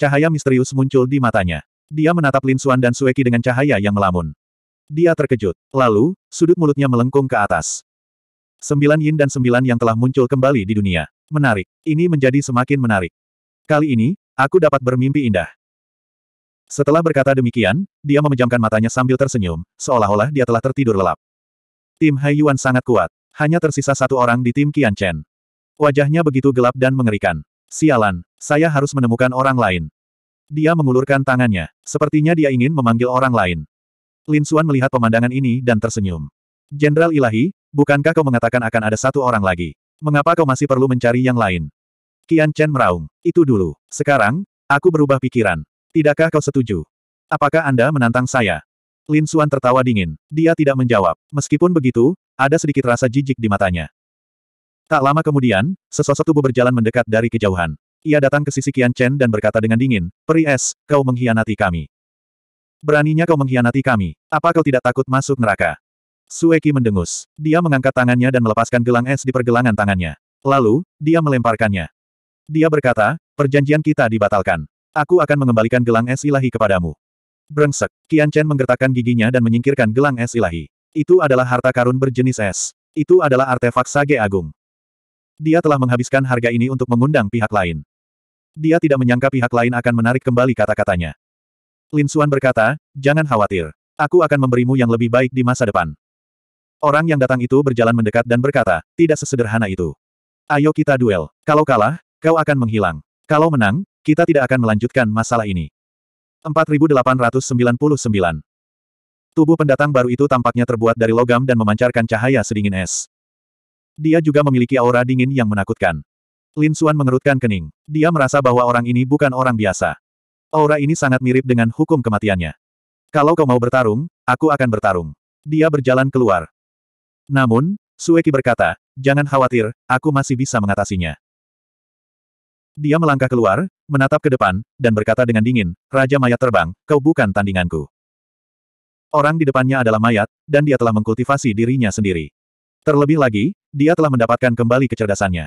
Cahaya misterius muncul di matanya. Dia menatap Lin Xuan dan Sueki dengan cahaya yang melamun. Dia terkejut. Lalu, sudut mulutnya melengkung ke atas. Sembilan yin dan sembilan yang telah muncul kembali di dunia. Menarik. Ini menjadi semakin menarik. Kali ini, aku dapat bermimpi indah. Setelah berkata demikian, dia memejamkan matanya sambil tersenyum, seolah-olah dia telah tertidur lelap. Tim Hai Yuan sangat kuat. Hanya tersisa satu orang di tim Qian Chen. Wajahnya begitu gelap dan mengerikan. Sialan, saya harus menemukan orang lain. Dia mengulurkan tangannya. Sepertinya dia ingin memanggil orang lain. Lin Xuan melihat pemandangan ini dan tersenyum. Jenderal Ilahi, bukankah kau mengatakan akan ada satu orang lagi? Mengapa kau masih perlu mencari yang lain? Qian Chen meraung. Itu dulu. Sekarang, aku berubah pikiran. Tidakkah kau setuju? Apakah Anda menantang saya? Lin Suan tertawa dingin. Dia tidak menjawab. Meskipun begitu, ada sedikit rasa jijik di matanya. Tak lama kemudian, sesosok tubuh berjalan mendekat dari kejauhan. Ia datang ke sisi Qian Chen dan berkata dengan dingin, Peri es, kau mengkhianati kami. Beraninya kau mengkhianati kami. Apa kau tidak takut masuk neraka? Sueki mendengus. Dia mengangkat tangannya dan melepaskan gelang es di pergelangan tangannya. Lalu, dia melemparkannya. Dia berkata, perjanjian kita dibatalkan. Aku akan mengembalikan gelang es ilahi kepadamu. Brengsek, Qian Chen menggertakkan giginya dan menyingkirkan gelang es ilahi. Itu adalah harta karun berjenis es. Itu adalah artefak sage agung. Dia telah menghabiskan harga ini untuk mengundang pihak lain. Dia tidak menyangka pihak lain akan menarik kembali kata-katanya. Lin Xuan berkata, jangan khawatir. Aku akan memberimu yang lebih baik di masa depan. Orang yang datang itu berjalan mendekat dan berkata, tidak sesederhana itu. Ayo kita duel. Kalau kalah, kau akan menghilang. Kalau menang, kita tidak akan melanjutkan masalah ini. 4899 Tubuh pendatang baru itu tampaknya terbuat dari logam dan memancarkan cahaya sedingin es. Dia juga memiliki aura dingin yang menakutkan. Lin Suan mengerutkan kening. Dia merasa bahwa orang ini bukan orang biasa. Aura ini sangat mirip dengan hukum kematiannya. Kalau kau mau bertarung, aku akan bertarung. Dia berjalan keluar. Namun, Sueki berkata, jangan khawatir, aku masih bisa mengatasinya. Dia melangkah keluar, menatap ke depan, dan berkata dengan dingin, Raja Mayat Terbang, kau bukan tandinganku. Orang di depannya adalah mayat, dan dia telah mengkultivasi dirinya sendiri. Terlebih lagi, dia telah mendapatkan kembali kecerdasannya.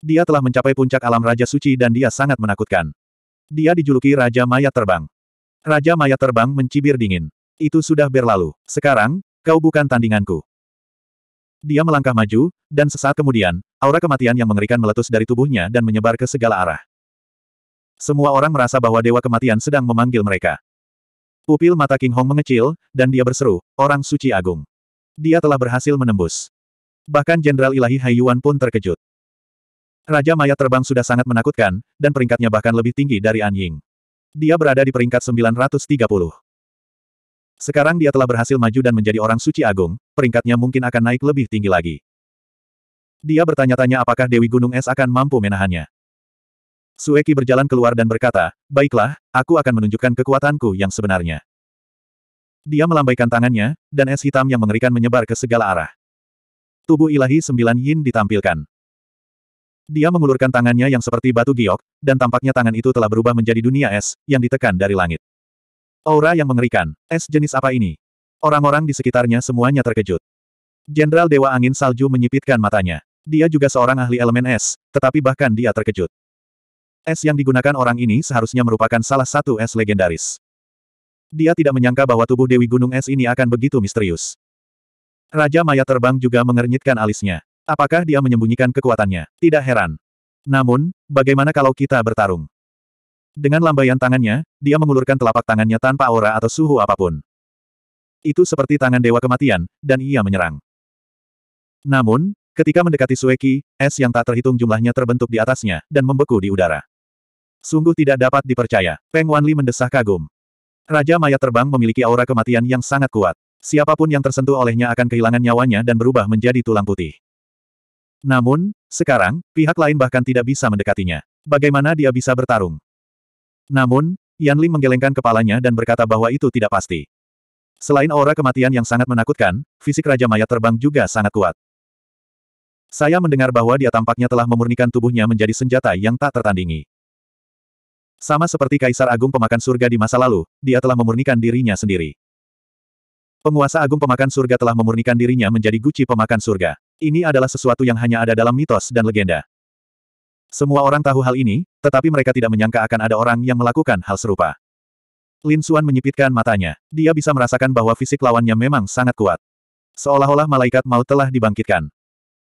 Dia telah mencapai puncak alam Raja Suci dan dia sangat menakutkan. Dia dijuluki Raja Mayat Terbang. Raja Mayat Terbang mencibir dingin. Itu sudah berlalu. Sekarang, kau bukan tandinganku. Dia melangkah maju, dan sesaat kemudian, aura kematian yang mengerikan meletus dari tubuhnya dan menyebar ke segala arah. Semua orang merasa bahwa Dewa Kematian sedang memanggil mereka. Pupil mata King Hong mengecil, dan dia berseru, Orang Suci Agung. Dia telah berhasil menembus. Bahkan Jenderal Ilahi Hai Yuan pun terkejut. Raja Maya terbang sudah sangat menakutkan, dan peringkatnya bahkan lebih tinggi dari An Ying. Dia berada di peringkat 930. Sekarang dia telah berhasil maju dan menjadi orang suci agung, peringkatnya mungkin akan naik lebih tinggi lagi. Dia bertanya-tanya apakah Dewi Gunung Es akan mampu menahannya. Sueki berjalan keluar dan berkata, Baiklah, aku akan menunjukkan kekuatanku yang sebenarnya. Dia melambaikan tangannya, dan es hitam yang mengerikan menyebar ke segala arah. Tubuh ilahi sembilan yin ditampilkan. Dia mengulurkan tangannya yang seperti batu giok, dan tampaknya tangan itu telah berubah menjadi dunia es, yang ditekan dari langit. Aura yang mengerikan, es jenis apa ini? Orang-orang di sekitarnya semuanya terkejut. Jenderal Dewa Angin Salju menyipitkan matanya. Dia juga seorang ahli elemen es, tetapi bahkan dia terkejut. Es yang digunakan orang ini seharusnya merupakan salah satu es legendaris. Dia tidak menyangka bahwa tubuh Dewi Gunung Es ini akan begitu misterius. Raja Maya Terbang juga mengernyitkan alisnya. Apakah dia menyembunyikan kekuatannya? Tidak heran. Namun, bagaimana kalau kita bertarung? Dengan lambaian tangannya, dia mengulurkan telapak tangannya tanpa aura atau suhu apapun. Itu seperti tangan Dewa Kematian, dan ia menyerang. Namun, ketika mendekati Sueki, es yang tak terhitung jumlahnya terbentuk di atasnya, dan membeku di udara. Sungguh tidak dapat dipercaya, Peng Wanli mendesah kagum. Raja Mayat Terbang memiliki aura kematian yang sangat kuat. Siapapun yang tersentuh olehnya akan kehilangan nyawanya dan berubah menjadi tulang putih. Namun, sekarang, pihak lain bahkan tidak bisa mendekatinya. Bagaimana dia bisa bertarung? Namun, Yan Ling menggelengkan kepalanya dan berkata bahwa itu tidak pasti. Selain aura kematian yang sangat menakutkan, fisik Raja Mayat terbang juga sangat kuat. Saya mendengar bahwa dia tampaknya telah memurnikan tubuhnya menjadi senjata yang tak tertandingi. Sama seperti Kaisar Agung Pemakan Surga di masa lalu, dia telah memurnikan dirinya sendiri. Penguasa Agung Pemakan Surga telah memurnikan dirinya menjadi guci pemakan surga. Ini adalah sesuatu yang hanya ada dalam mitos dan legenda. Semua orang tahu hal ini, tetapi mereka tidak menyangka akan ada orang yang melakukan hal serupa. Lin Xuan menyipitkan matanya. Dia bisa merasakan bahwa fisik lawannya memang sangat kuat. Seolah-olah malaikat maut telah dibangkitkan.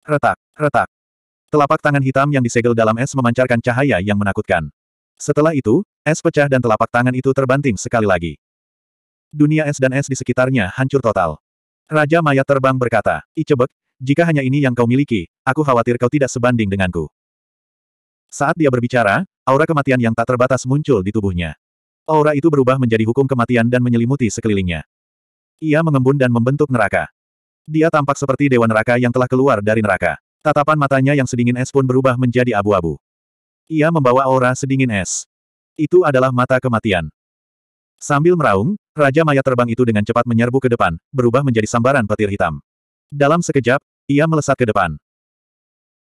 Retak, retak. Telapak tangan hitam yang disegel dalam es memancarkan cahaya yang menakutkan. Setelah itu, es pecah dan telapak tangan itu terbanting sekali lagi. Dunia es dan es di sekitarnya hancur total. Raja mayat terbang berkata, Icebek, jika hanya ini yang kau miliki, aku khawatir kau tidak sebanding denganku. Saat dia berbicara, aura kematian yang tak terbatas muncul di tubuhnya. Aura itu berubah menjadi hukum kematian dan menyelimuti sekelilingnya. Ia mengembun dan membentuk neraka. Dia tampak seperti dewa neraka yang telah keluar dari neraka. Tatapan matanya yang sedingin es pun berubah menjadi abu-abu. Ia membawa aura sedingin es. Itu adalah mata kematian. Sambil meraung, Raja Maya terbang itu dengan cepat menyerbu ke depan, berubah menjadi sambaran petir hitam. Dalam sekejap, ia melesat ke depan.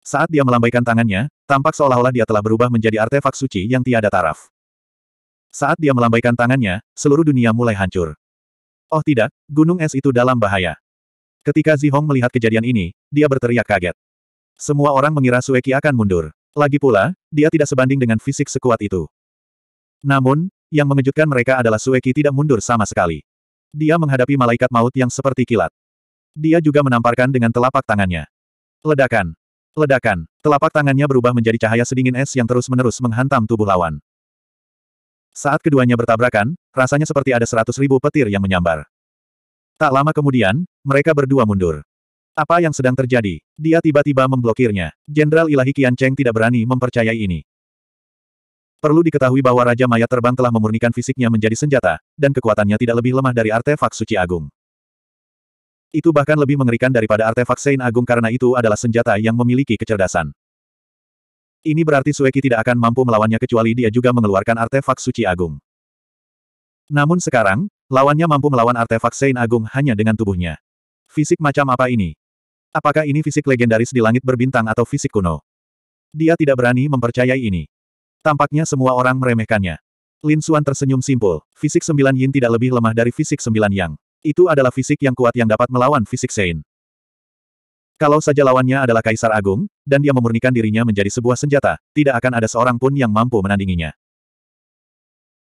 Saat dia melambaikan tangannya, Tampak seolah-olah dia telah berubah menjadi artefak suci yang tiada taraf. Saat dia melambaikan tangannya, seluruh dunia mulai hancur. Oh tidak, gunung es itu dalam bahaya. Ketika Zihong melihat kejadian ini, dia berteriak kaget. Semua orang mengira Sueki akan mundur. Lagi pula, dia tidak sebanding dengan fisik sekuat itu. Namun, yang mengejutkan mereka adalah Sueki tidak mundur sama sekali. Dia menghadapi malaikat maut yang seperti kilat. Dia juga menamparkan dengan telapak tangannya. Ledakan. Ledakan. Telapak tangannya berubah menjadi cahaya sedingin es yang terus-menerus menghantam tubuh lawan. Saat keduanya bertabrakan, rasanya seperti ada seratus ribu petir yang menyambar. Tak lama kemudian, mereka berdua mundur. Apa yang sedang terjadi? Dia tiba-tiba memblokirnya. Jenderal Ilahi Qian Cheng tidak berani mempercayai ini. Perlu diketahui bahwa Raja Mayat Terbang telah memurnikan fisiknya menjadi senjata, dan kekuatannya tidak lebih lemah dari artefak suci agung. Itu bahkan lebih mengerikan daripada artefak Sein Agung karena itu adalah senjata yang memiliki kecerdasan. Ini berarti Sueki tidak akan mampu melawannya kecuali dia juga mengeluarkan artefak suci agung. Namun sekarang, lawannya mampu melawan artefak Sein Agung hanya dengan tubuhnya. Fisik macam apa ini? Apakah ini fisik legendaris di langit berbintang atau fisik kuno? Dia tidak berani mempercayai ini. Tampaknya semua orang meremehkannya. Lin Xuan tersenyum simpul, fisik sembilan yin tidak lebih lemah dari fisik sembilan yang. Itu adalah fisik yang kuat yang dapat melawan fisik Sein. Kalau saja lawannya adalah Kaisar Agung, dan dia memurnikan dirinya menjadi sebuah senjata, tidak akan ada seorang pun yang mampu menandinginya.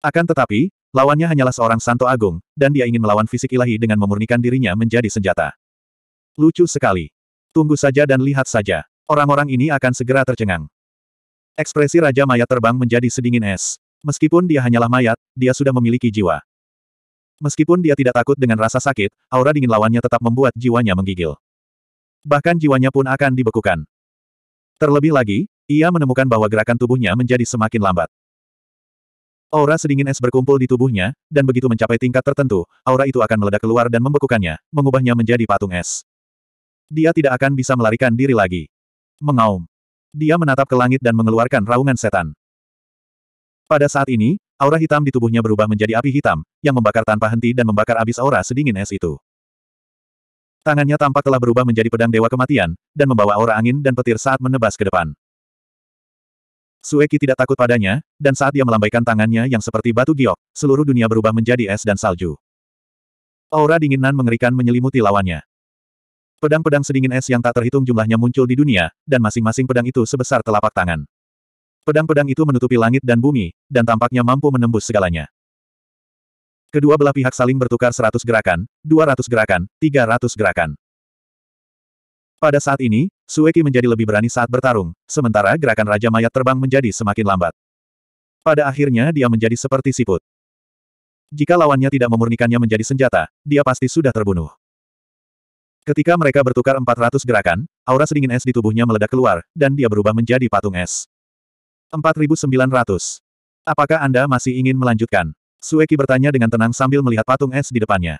Akan tetapi, lawannya hanyalah seorang Santo Agung, dan dia ingin melawan fisik ilahi dengan memurnikan dirinya menjadi senjata. Lucu sekali. Tunggu saja dan lihat saja. Orang-orang ini akan segera tercengang. Ekspresi Raja Mayat terbang menjadi sedingin es. Meskipun dia hanyalah mayat, dia sudah memiliki jiwa. Meskipun dia tidak takut dengan rasa sakit, aura dingin lawannya tetap membuat jiwanya menggigil. Bahkan jiwanya pun akan dibekukan. Terlebih lagi, ia menemukan bahwa gerakan tubuhnya menjadi semakin lambat. Aura sedingin es berkumpul di tubuhnya, dan begitu mencapai tingkat tertentu, aura itu akan meledak keluar dan membekukannya, mengubahnya menjadi patung es. Dia tidak akan bisa melarikan diri lagi. Mengaum. Dia menatap ke langit dan mengeluarkan raungan setan. Pada saat ini, Aura hitam di tubuhnya berubah menjadi api hitam, yang membakar tanpa henti dan membakar abis aura sedingin es itu. Tangannya tampak telah berubah menjadi pedang dewa kematian, dan membawa aura angin dan petir saat menebas ke depan. Sueki tidak takut padanya, dan saat dia melambaikan tangannya yang seperti batu giok, seluruh dunia berubah menjadi es dan salju. Aura dinginan mengerikan menyelimuti lawannya. Pedang-pedang sedingin es yang tak terhitung jumlahnya muncul di dunia, dan masing-masing pedang itu sebesar telapak tangan. Pedang-pedang itu menutupi langit dan bumi, dan tampaknya mampu menembus segalanya. Kedua belah pihak saling bertukar 100 gerakan, 200 gerakan, 300 gerakan. Pada saat ini, Sueki menjadi lebih berani saat bertarung, sementara gerakan Raja Mayat terbang menjadi semakin lambat. Pada akhirnya dia menjadi seperti siput. Jika lawannya tidak memurnikannya menjadi senjata, dia pasti sudah terbunuh. Ketika mereka bertukar 400 gerakan, aura sedingin es di tubuhnya meledak keluar, dan dia berubah menjadi patung es. 4900. Apakah Anda masih ingin melanjutkan? Sueki bertanya dengan tenang sambil melihat patung es di depannya.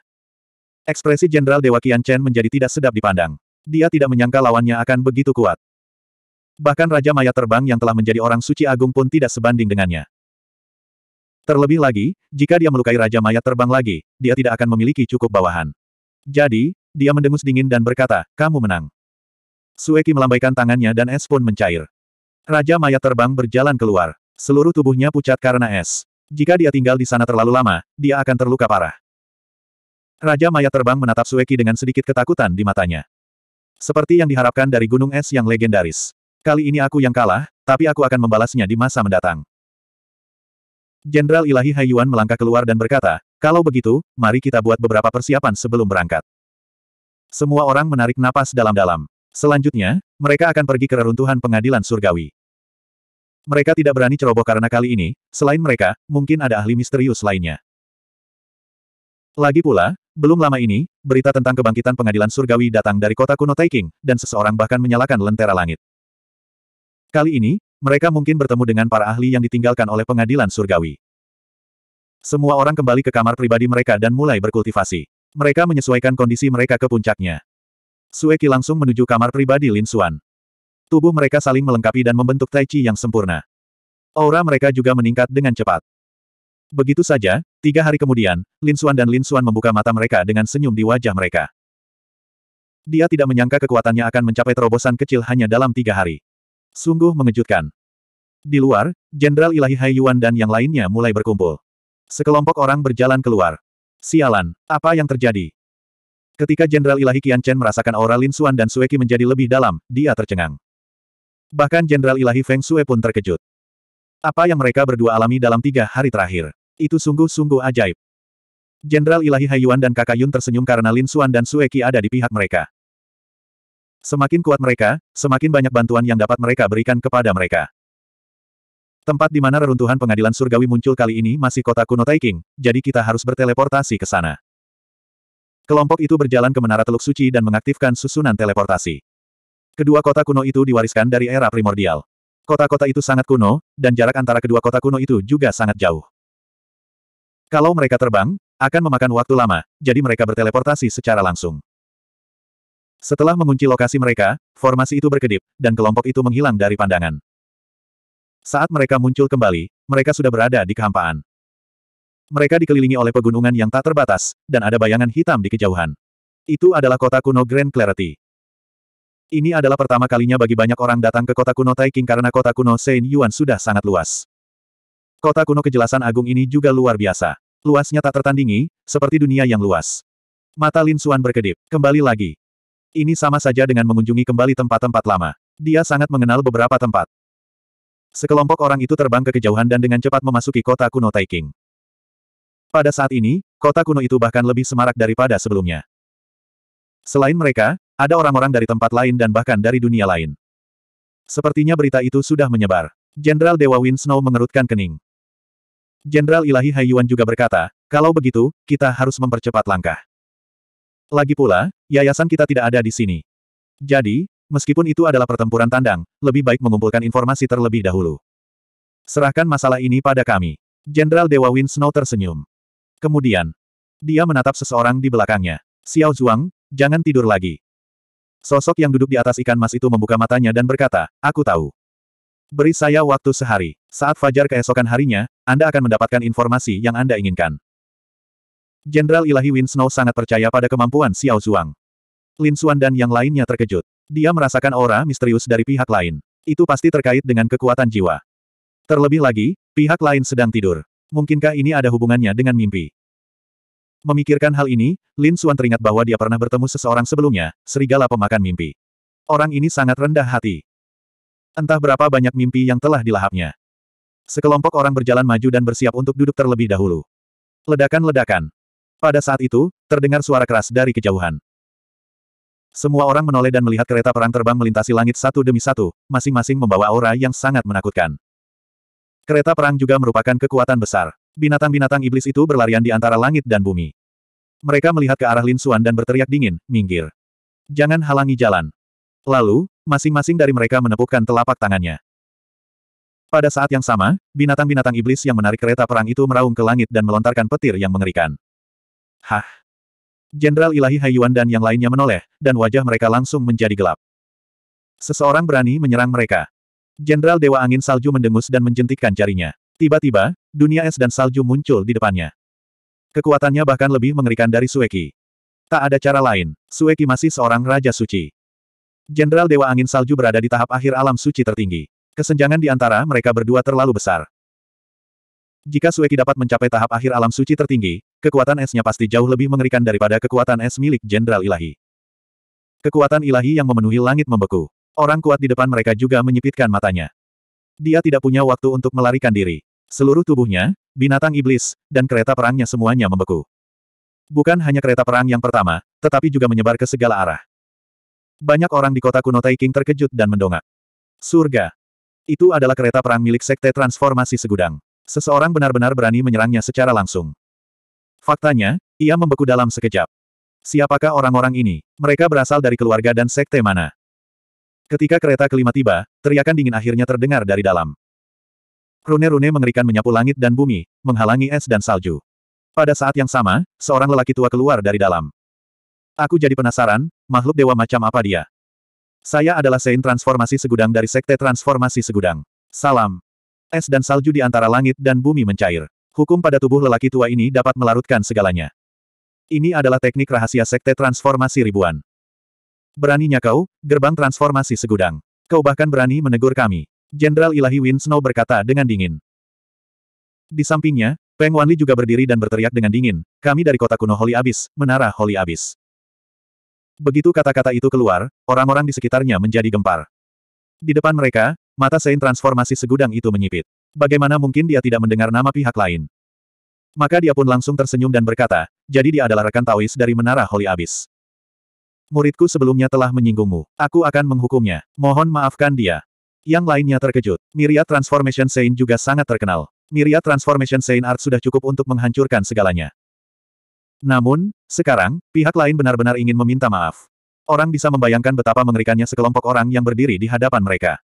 Ekspresi Jenderal Dewa Qian Chen menjadi tidak sedap dipandang. Dia tidak menyangka lawannya akan begitu kuat. Bahkan Raja Maya Terbang yang telah menjadi orang suci agung pun tidak sebanding dengannya. Terlebih lagi, jika dia melukai Raja Maya Terbang lagi, dia tidak akan memiliki cukup bawahan. Jadi, dia mendengus dingin dan berkata, kamu menang. Sueki melambaikan tangannya dan es pun mencair. Raja mayat terbang berjalan keluar. Seluruh tubuhnya pucat karena es. Jika dia tinggal di sana terlalu lama, dia akan terluka parah. Raja mayat terbang menatap Sueki dengan sedikit ketakutan di matanya. Seperti yang diharapkan dari gunung es yang legendaris. Kali ini aku yang kalah, tapi aku akan membalasnya di masa mendatang. Jenderal Ilahi Haiyuan melangkah keluar dan berkata, kalau begitu, mari kita buat beberapa persiapan sebelum berangkat. Semua orang menarik napas dalam-dalam. Selanjutnya, mereka akan pergi ke reruntuhan pengadilan surgawi. Mereka tidak berani ceroboh karena kali ini, selain mereka, mungkin ada ahli misterius lainnya. Lagi pula, belum lama ini, berita tentang kebangkitan pengadilan surgawi datang dari kota kuno Taiking, dan seseorang bahkan menyalakan lentera langit. Kali ini, mereka mungkin bertemu dengan para ahli yang ditinggalkan oleh pengadilan surgawi. Semua orang kembali ke kamar pribadi mereka dan mulai berkultivasi. Mereka menyesuaikan kondisi mereka ke puncaknya. Sueki langsung menuju kamar pribadi Lin Xuan. Tubuh mereka saling melengkapi dan membentuk tai chi yang sempurna. Aura mereka juga meningkat dengan cepat. Begitu saja, tiga hari kemudian, Lin Xuan dan Lin Xuan membuka mata mereka dengan senyum di wajah mereka. Dia tidak menyangka kekuatannya akan mencapai terobosan kecil hanya dalam tiga hari. Sungguh mengejutkan. Di luar, Jenderal Ilahi Hai Yuan dan yang lainnya mulai berkumpul. Sekelompok orang berjalan keluar. Sialan, apa yang terjadi? Ketika Jenderal Ilahi Qian Chen merasakan aura Lin Suan dan Sueki menjadi lebih dalam, dia tercengang. Bahkan Jenderal Ilahi Feng Sue pun terkejut. Apa yang mereka berdua alami dalam tiga hari terakhir. Itu sungguh-sungguh ajaib. Jenderal Ilahi Haiyuan dan Kakak Yun tersenyum karena Lin Suan dan Sueki ada di pihak mereka. Semakin kuat mereka, semakin banyak bantuan yang dapat mereka berikan kepada mereka. Tempat di mana reruntuhan pengadilan surgawi muncul kali ini masih kota kuno Taiking, jadi kita harus berteleportasi ke sana. Kelompok itu berjalan ke Menara Teluk Suci dan mengaktifkan susunan teleportasi. Kedua kota kuno itu diwariskan dari era primordial. Kota-kota itu sangat kuno, dan jarak antara kedua kota kuno itu juga sangat jauh. Kalau mereka terbang, akan memakan waktu lama, jadi mereka berteleportasi secara langsung. Setelah mengunci lokasi mereka, formasi itu berkedip, dan kelompok itu menghilang dari pandangan. Saat mereka muncul kembali, mereka sudah berada di kehampaan mereka dikelilingi oleh pegunungan yang tak terbatas, dan ada bayangan hitam di kejauhan. Itu adalah kota kuno Grand Clarity. Ini adalah pertama kalinya bagi banyak orang datang ke kota kuno Taiking karena kota kuno Saint Yuan sudah sangat luas. Kota kuno kejelasan agung ini juga luar biasa. Luasnya tak tertandingi, seperti dunia yang luas. Mata Lin Suan berkedip, kembali lagi. Ini sama saja dengan mengunjungi kembali tempat-tempat lama. Dia sangat mengenal beberapa tempat. Sekelompok orang itu terbang ke kejauhan dan dengan cepat memasuki kota kuno Taiking. Pada saat ini, kota kuno itu bahkan lebih semarak daripada sebelumnya. Selain mereka, ada orang-orang dari tempat lain dan bahkan dari dunia lain. Sepertinya berita itu sudah menyebar. Jenderal Dewa Wind Snow mengerutkan kening. Jenderal Ilahi Haiyuan juga berkata, kalau begitu, kita harus mempercepat langkah. Lagi pula, yayasan kita tidak ada di sini. Jadi, meskipun itu adalah pertempuran tandang, lebih baik mengumpulkan informasi terlebih dahulu. Serahkan masalah ini pada kami. Jenderal Dewa Wind Snow tersenyum. Kemudian, dia menatap seseorang di belakangnya. Xiao Zhuang, jangan tidur lagi. Sosok yang duduk di atas ikan mas itu membuka matanya dan berkata, aku tahu. Beri saya waktu sehari. Saat fajar keesokan harinya, Anda akan mendapatkan informasi yang Anda inginkan. Jenderal Ilahi Win sangat percaya pada kemampuan Xiao Zhuang. Lin Xuan dan yang lainnya terkejut. Dia merasakan aura misterius dari pihak lain. Itu pasti terkait dengan kekuatan jiwa. Terlebih lagi, pihak lain sedang tidur. Mungkinkah ini ada hubungannya dengan mimpi? Memikirkan hal ini, Lin Xuan teringat bahwa dia pernah bertemu seseorang sebelumnya, serigala pemakan mimpi. Orang ini sangat rendah hati. Entah berapa banyak mimpi yang telah dilahapnya. Sekelompok orang berjalan maju dan bersiap untuk duduk terlebih dahulu. Ledakan-ledakan. Pada saat itu, terdengar suara keras dari kejauhan. Semua orang menoleh dan melihat kereta perang terbang melintasi langit satu demi satu, masing-masing membawa aura yang sangat menakutkan. Kereta perang juga merupakan kekuatan besar. Binatang-binatang iblis itu berlarian di antara langit dan bumi. Mereka melihat ke arah Lin Xuan dan berteriak dingin, minggir. Jangan halangi jalan. Lalu, masing-masing dari mereka menepukkan telapak tangannya. Pada saat yang sama, binatang-binatang iblis yang menarik kereta perang itu meraung ke langit dan melontarkan petir yang mengerikan. Hah! Jenderal Ilahi Haiyuan dan yang lainnya menoleh, dan wajah mereka langsung menjadi gelap. Seseorang berani menyerang mereka. Jenderal Dewa Angin Salju mendengus dan menjentikkan jarinya. Tiba-tiba, dunia es dan salju muncul di depannya. Kekuatannya bahkan lebih mengerikan dari Sueki. Tak ada cara lain, Sueki masih seorang Raja Suci. Jenderal Dewa Angin Salju berada di tahap akhir alam suci tertinggi. Kesenjangan di antara mereka berdua terlalu besar. Jika Sueki dapat mencapai tahap akhir alam suci tertinggi, kekuatan esnya pasti jauh lebih mengerikan daripada kekuatan es milik Jenderal Ilahi. Kekuatan ilahi yang memenuhi langit membeku. Orang kuat di depan mereka juga menyipitkan matanya. Dia tidak punya waktu untuk melarikan diri. Seluruh tubuhnya, binatang iblis, dan kereta perangnya semuanya membeku. Bukan hanya kereta perang yang pertama, tetapi juga menyebar ke segala arah. Banyak orang di kota kuno Taiking terkejut dan mendongak. Surga. Itu adalah kereta perang milik Sekte Transformasi Segudang. Seseorang benar-benar berani menyerangnya secara langsung. Faktanya, ia membeku dalam sekejap. Siapakah orang-orang ini? Mereka berasal dari keluarga dan sekte mana? Ketika kereta kelima tiba, teriakan dingin akhirnya terdengar dari dalam. Rune-rune mengerikan menyapu langit dan bumi, menghalangi es dan salju. Pada saat yang sama, seorang lelaki tua keluar dari dalam. Aku jadi penasaran, makhluk dewa macam apa dia? Saya adalah Sein Transformasi Segudang dari Sekte Transformasi Segudang. Salam. Es dan salju di antara langit dan bumi mencair. Hukum pada tubuh lelaki tua ini dapat melarutkan segalanya. Ini adalah teknik rahasia Sekte Transformasi Ribuan. Beraninya kau, gerbang transformasi segudang. Kau bahkan berani menegur kami. Jenderal Ilahi Win Snow berkata dengan dingin. Di sampingnya, Peng Wanli juga berdiri dan berteriak dengan dingin, kami dari kota kuno Holy Abyss, menara Holy Abyss. Begitu kata-kata itu keluar, orang-orang di sekitarnya menjadi gempar. Di depan mereka, mata Sein transformasi segudang itu menyipit. Bagaimana mungkin dia tidak mendengar nama pihak lain? Maka dia pun langsung tersenyum dan berkata, jadi dia adalah rekan Taois dari Menara Holy Abyss. Muridku sebelumnya telah menyinggungmu. Aku akan menghukumnya. Mohon maafkan dia. Yang lainnya terkejut. Miria Transformation Saint juga sangat terkenal. Miria Transformation Saint Art sudah cukup untuk menghancurkan segalanya. Namun, sekarang, pihak lain benar-benar ingin meminta maaf. Orang bisa membayangkan betapa mengerikannya sekelompok orang yang berdiri di hadapan mereka.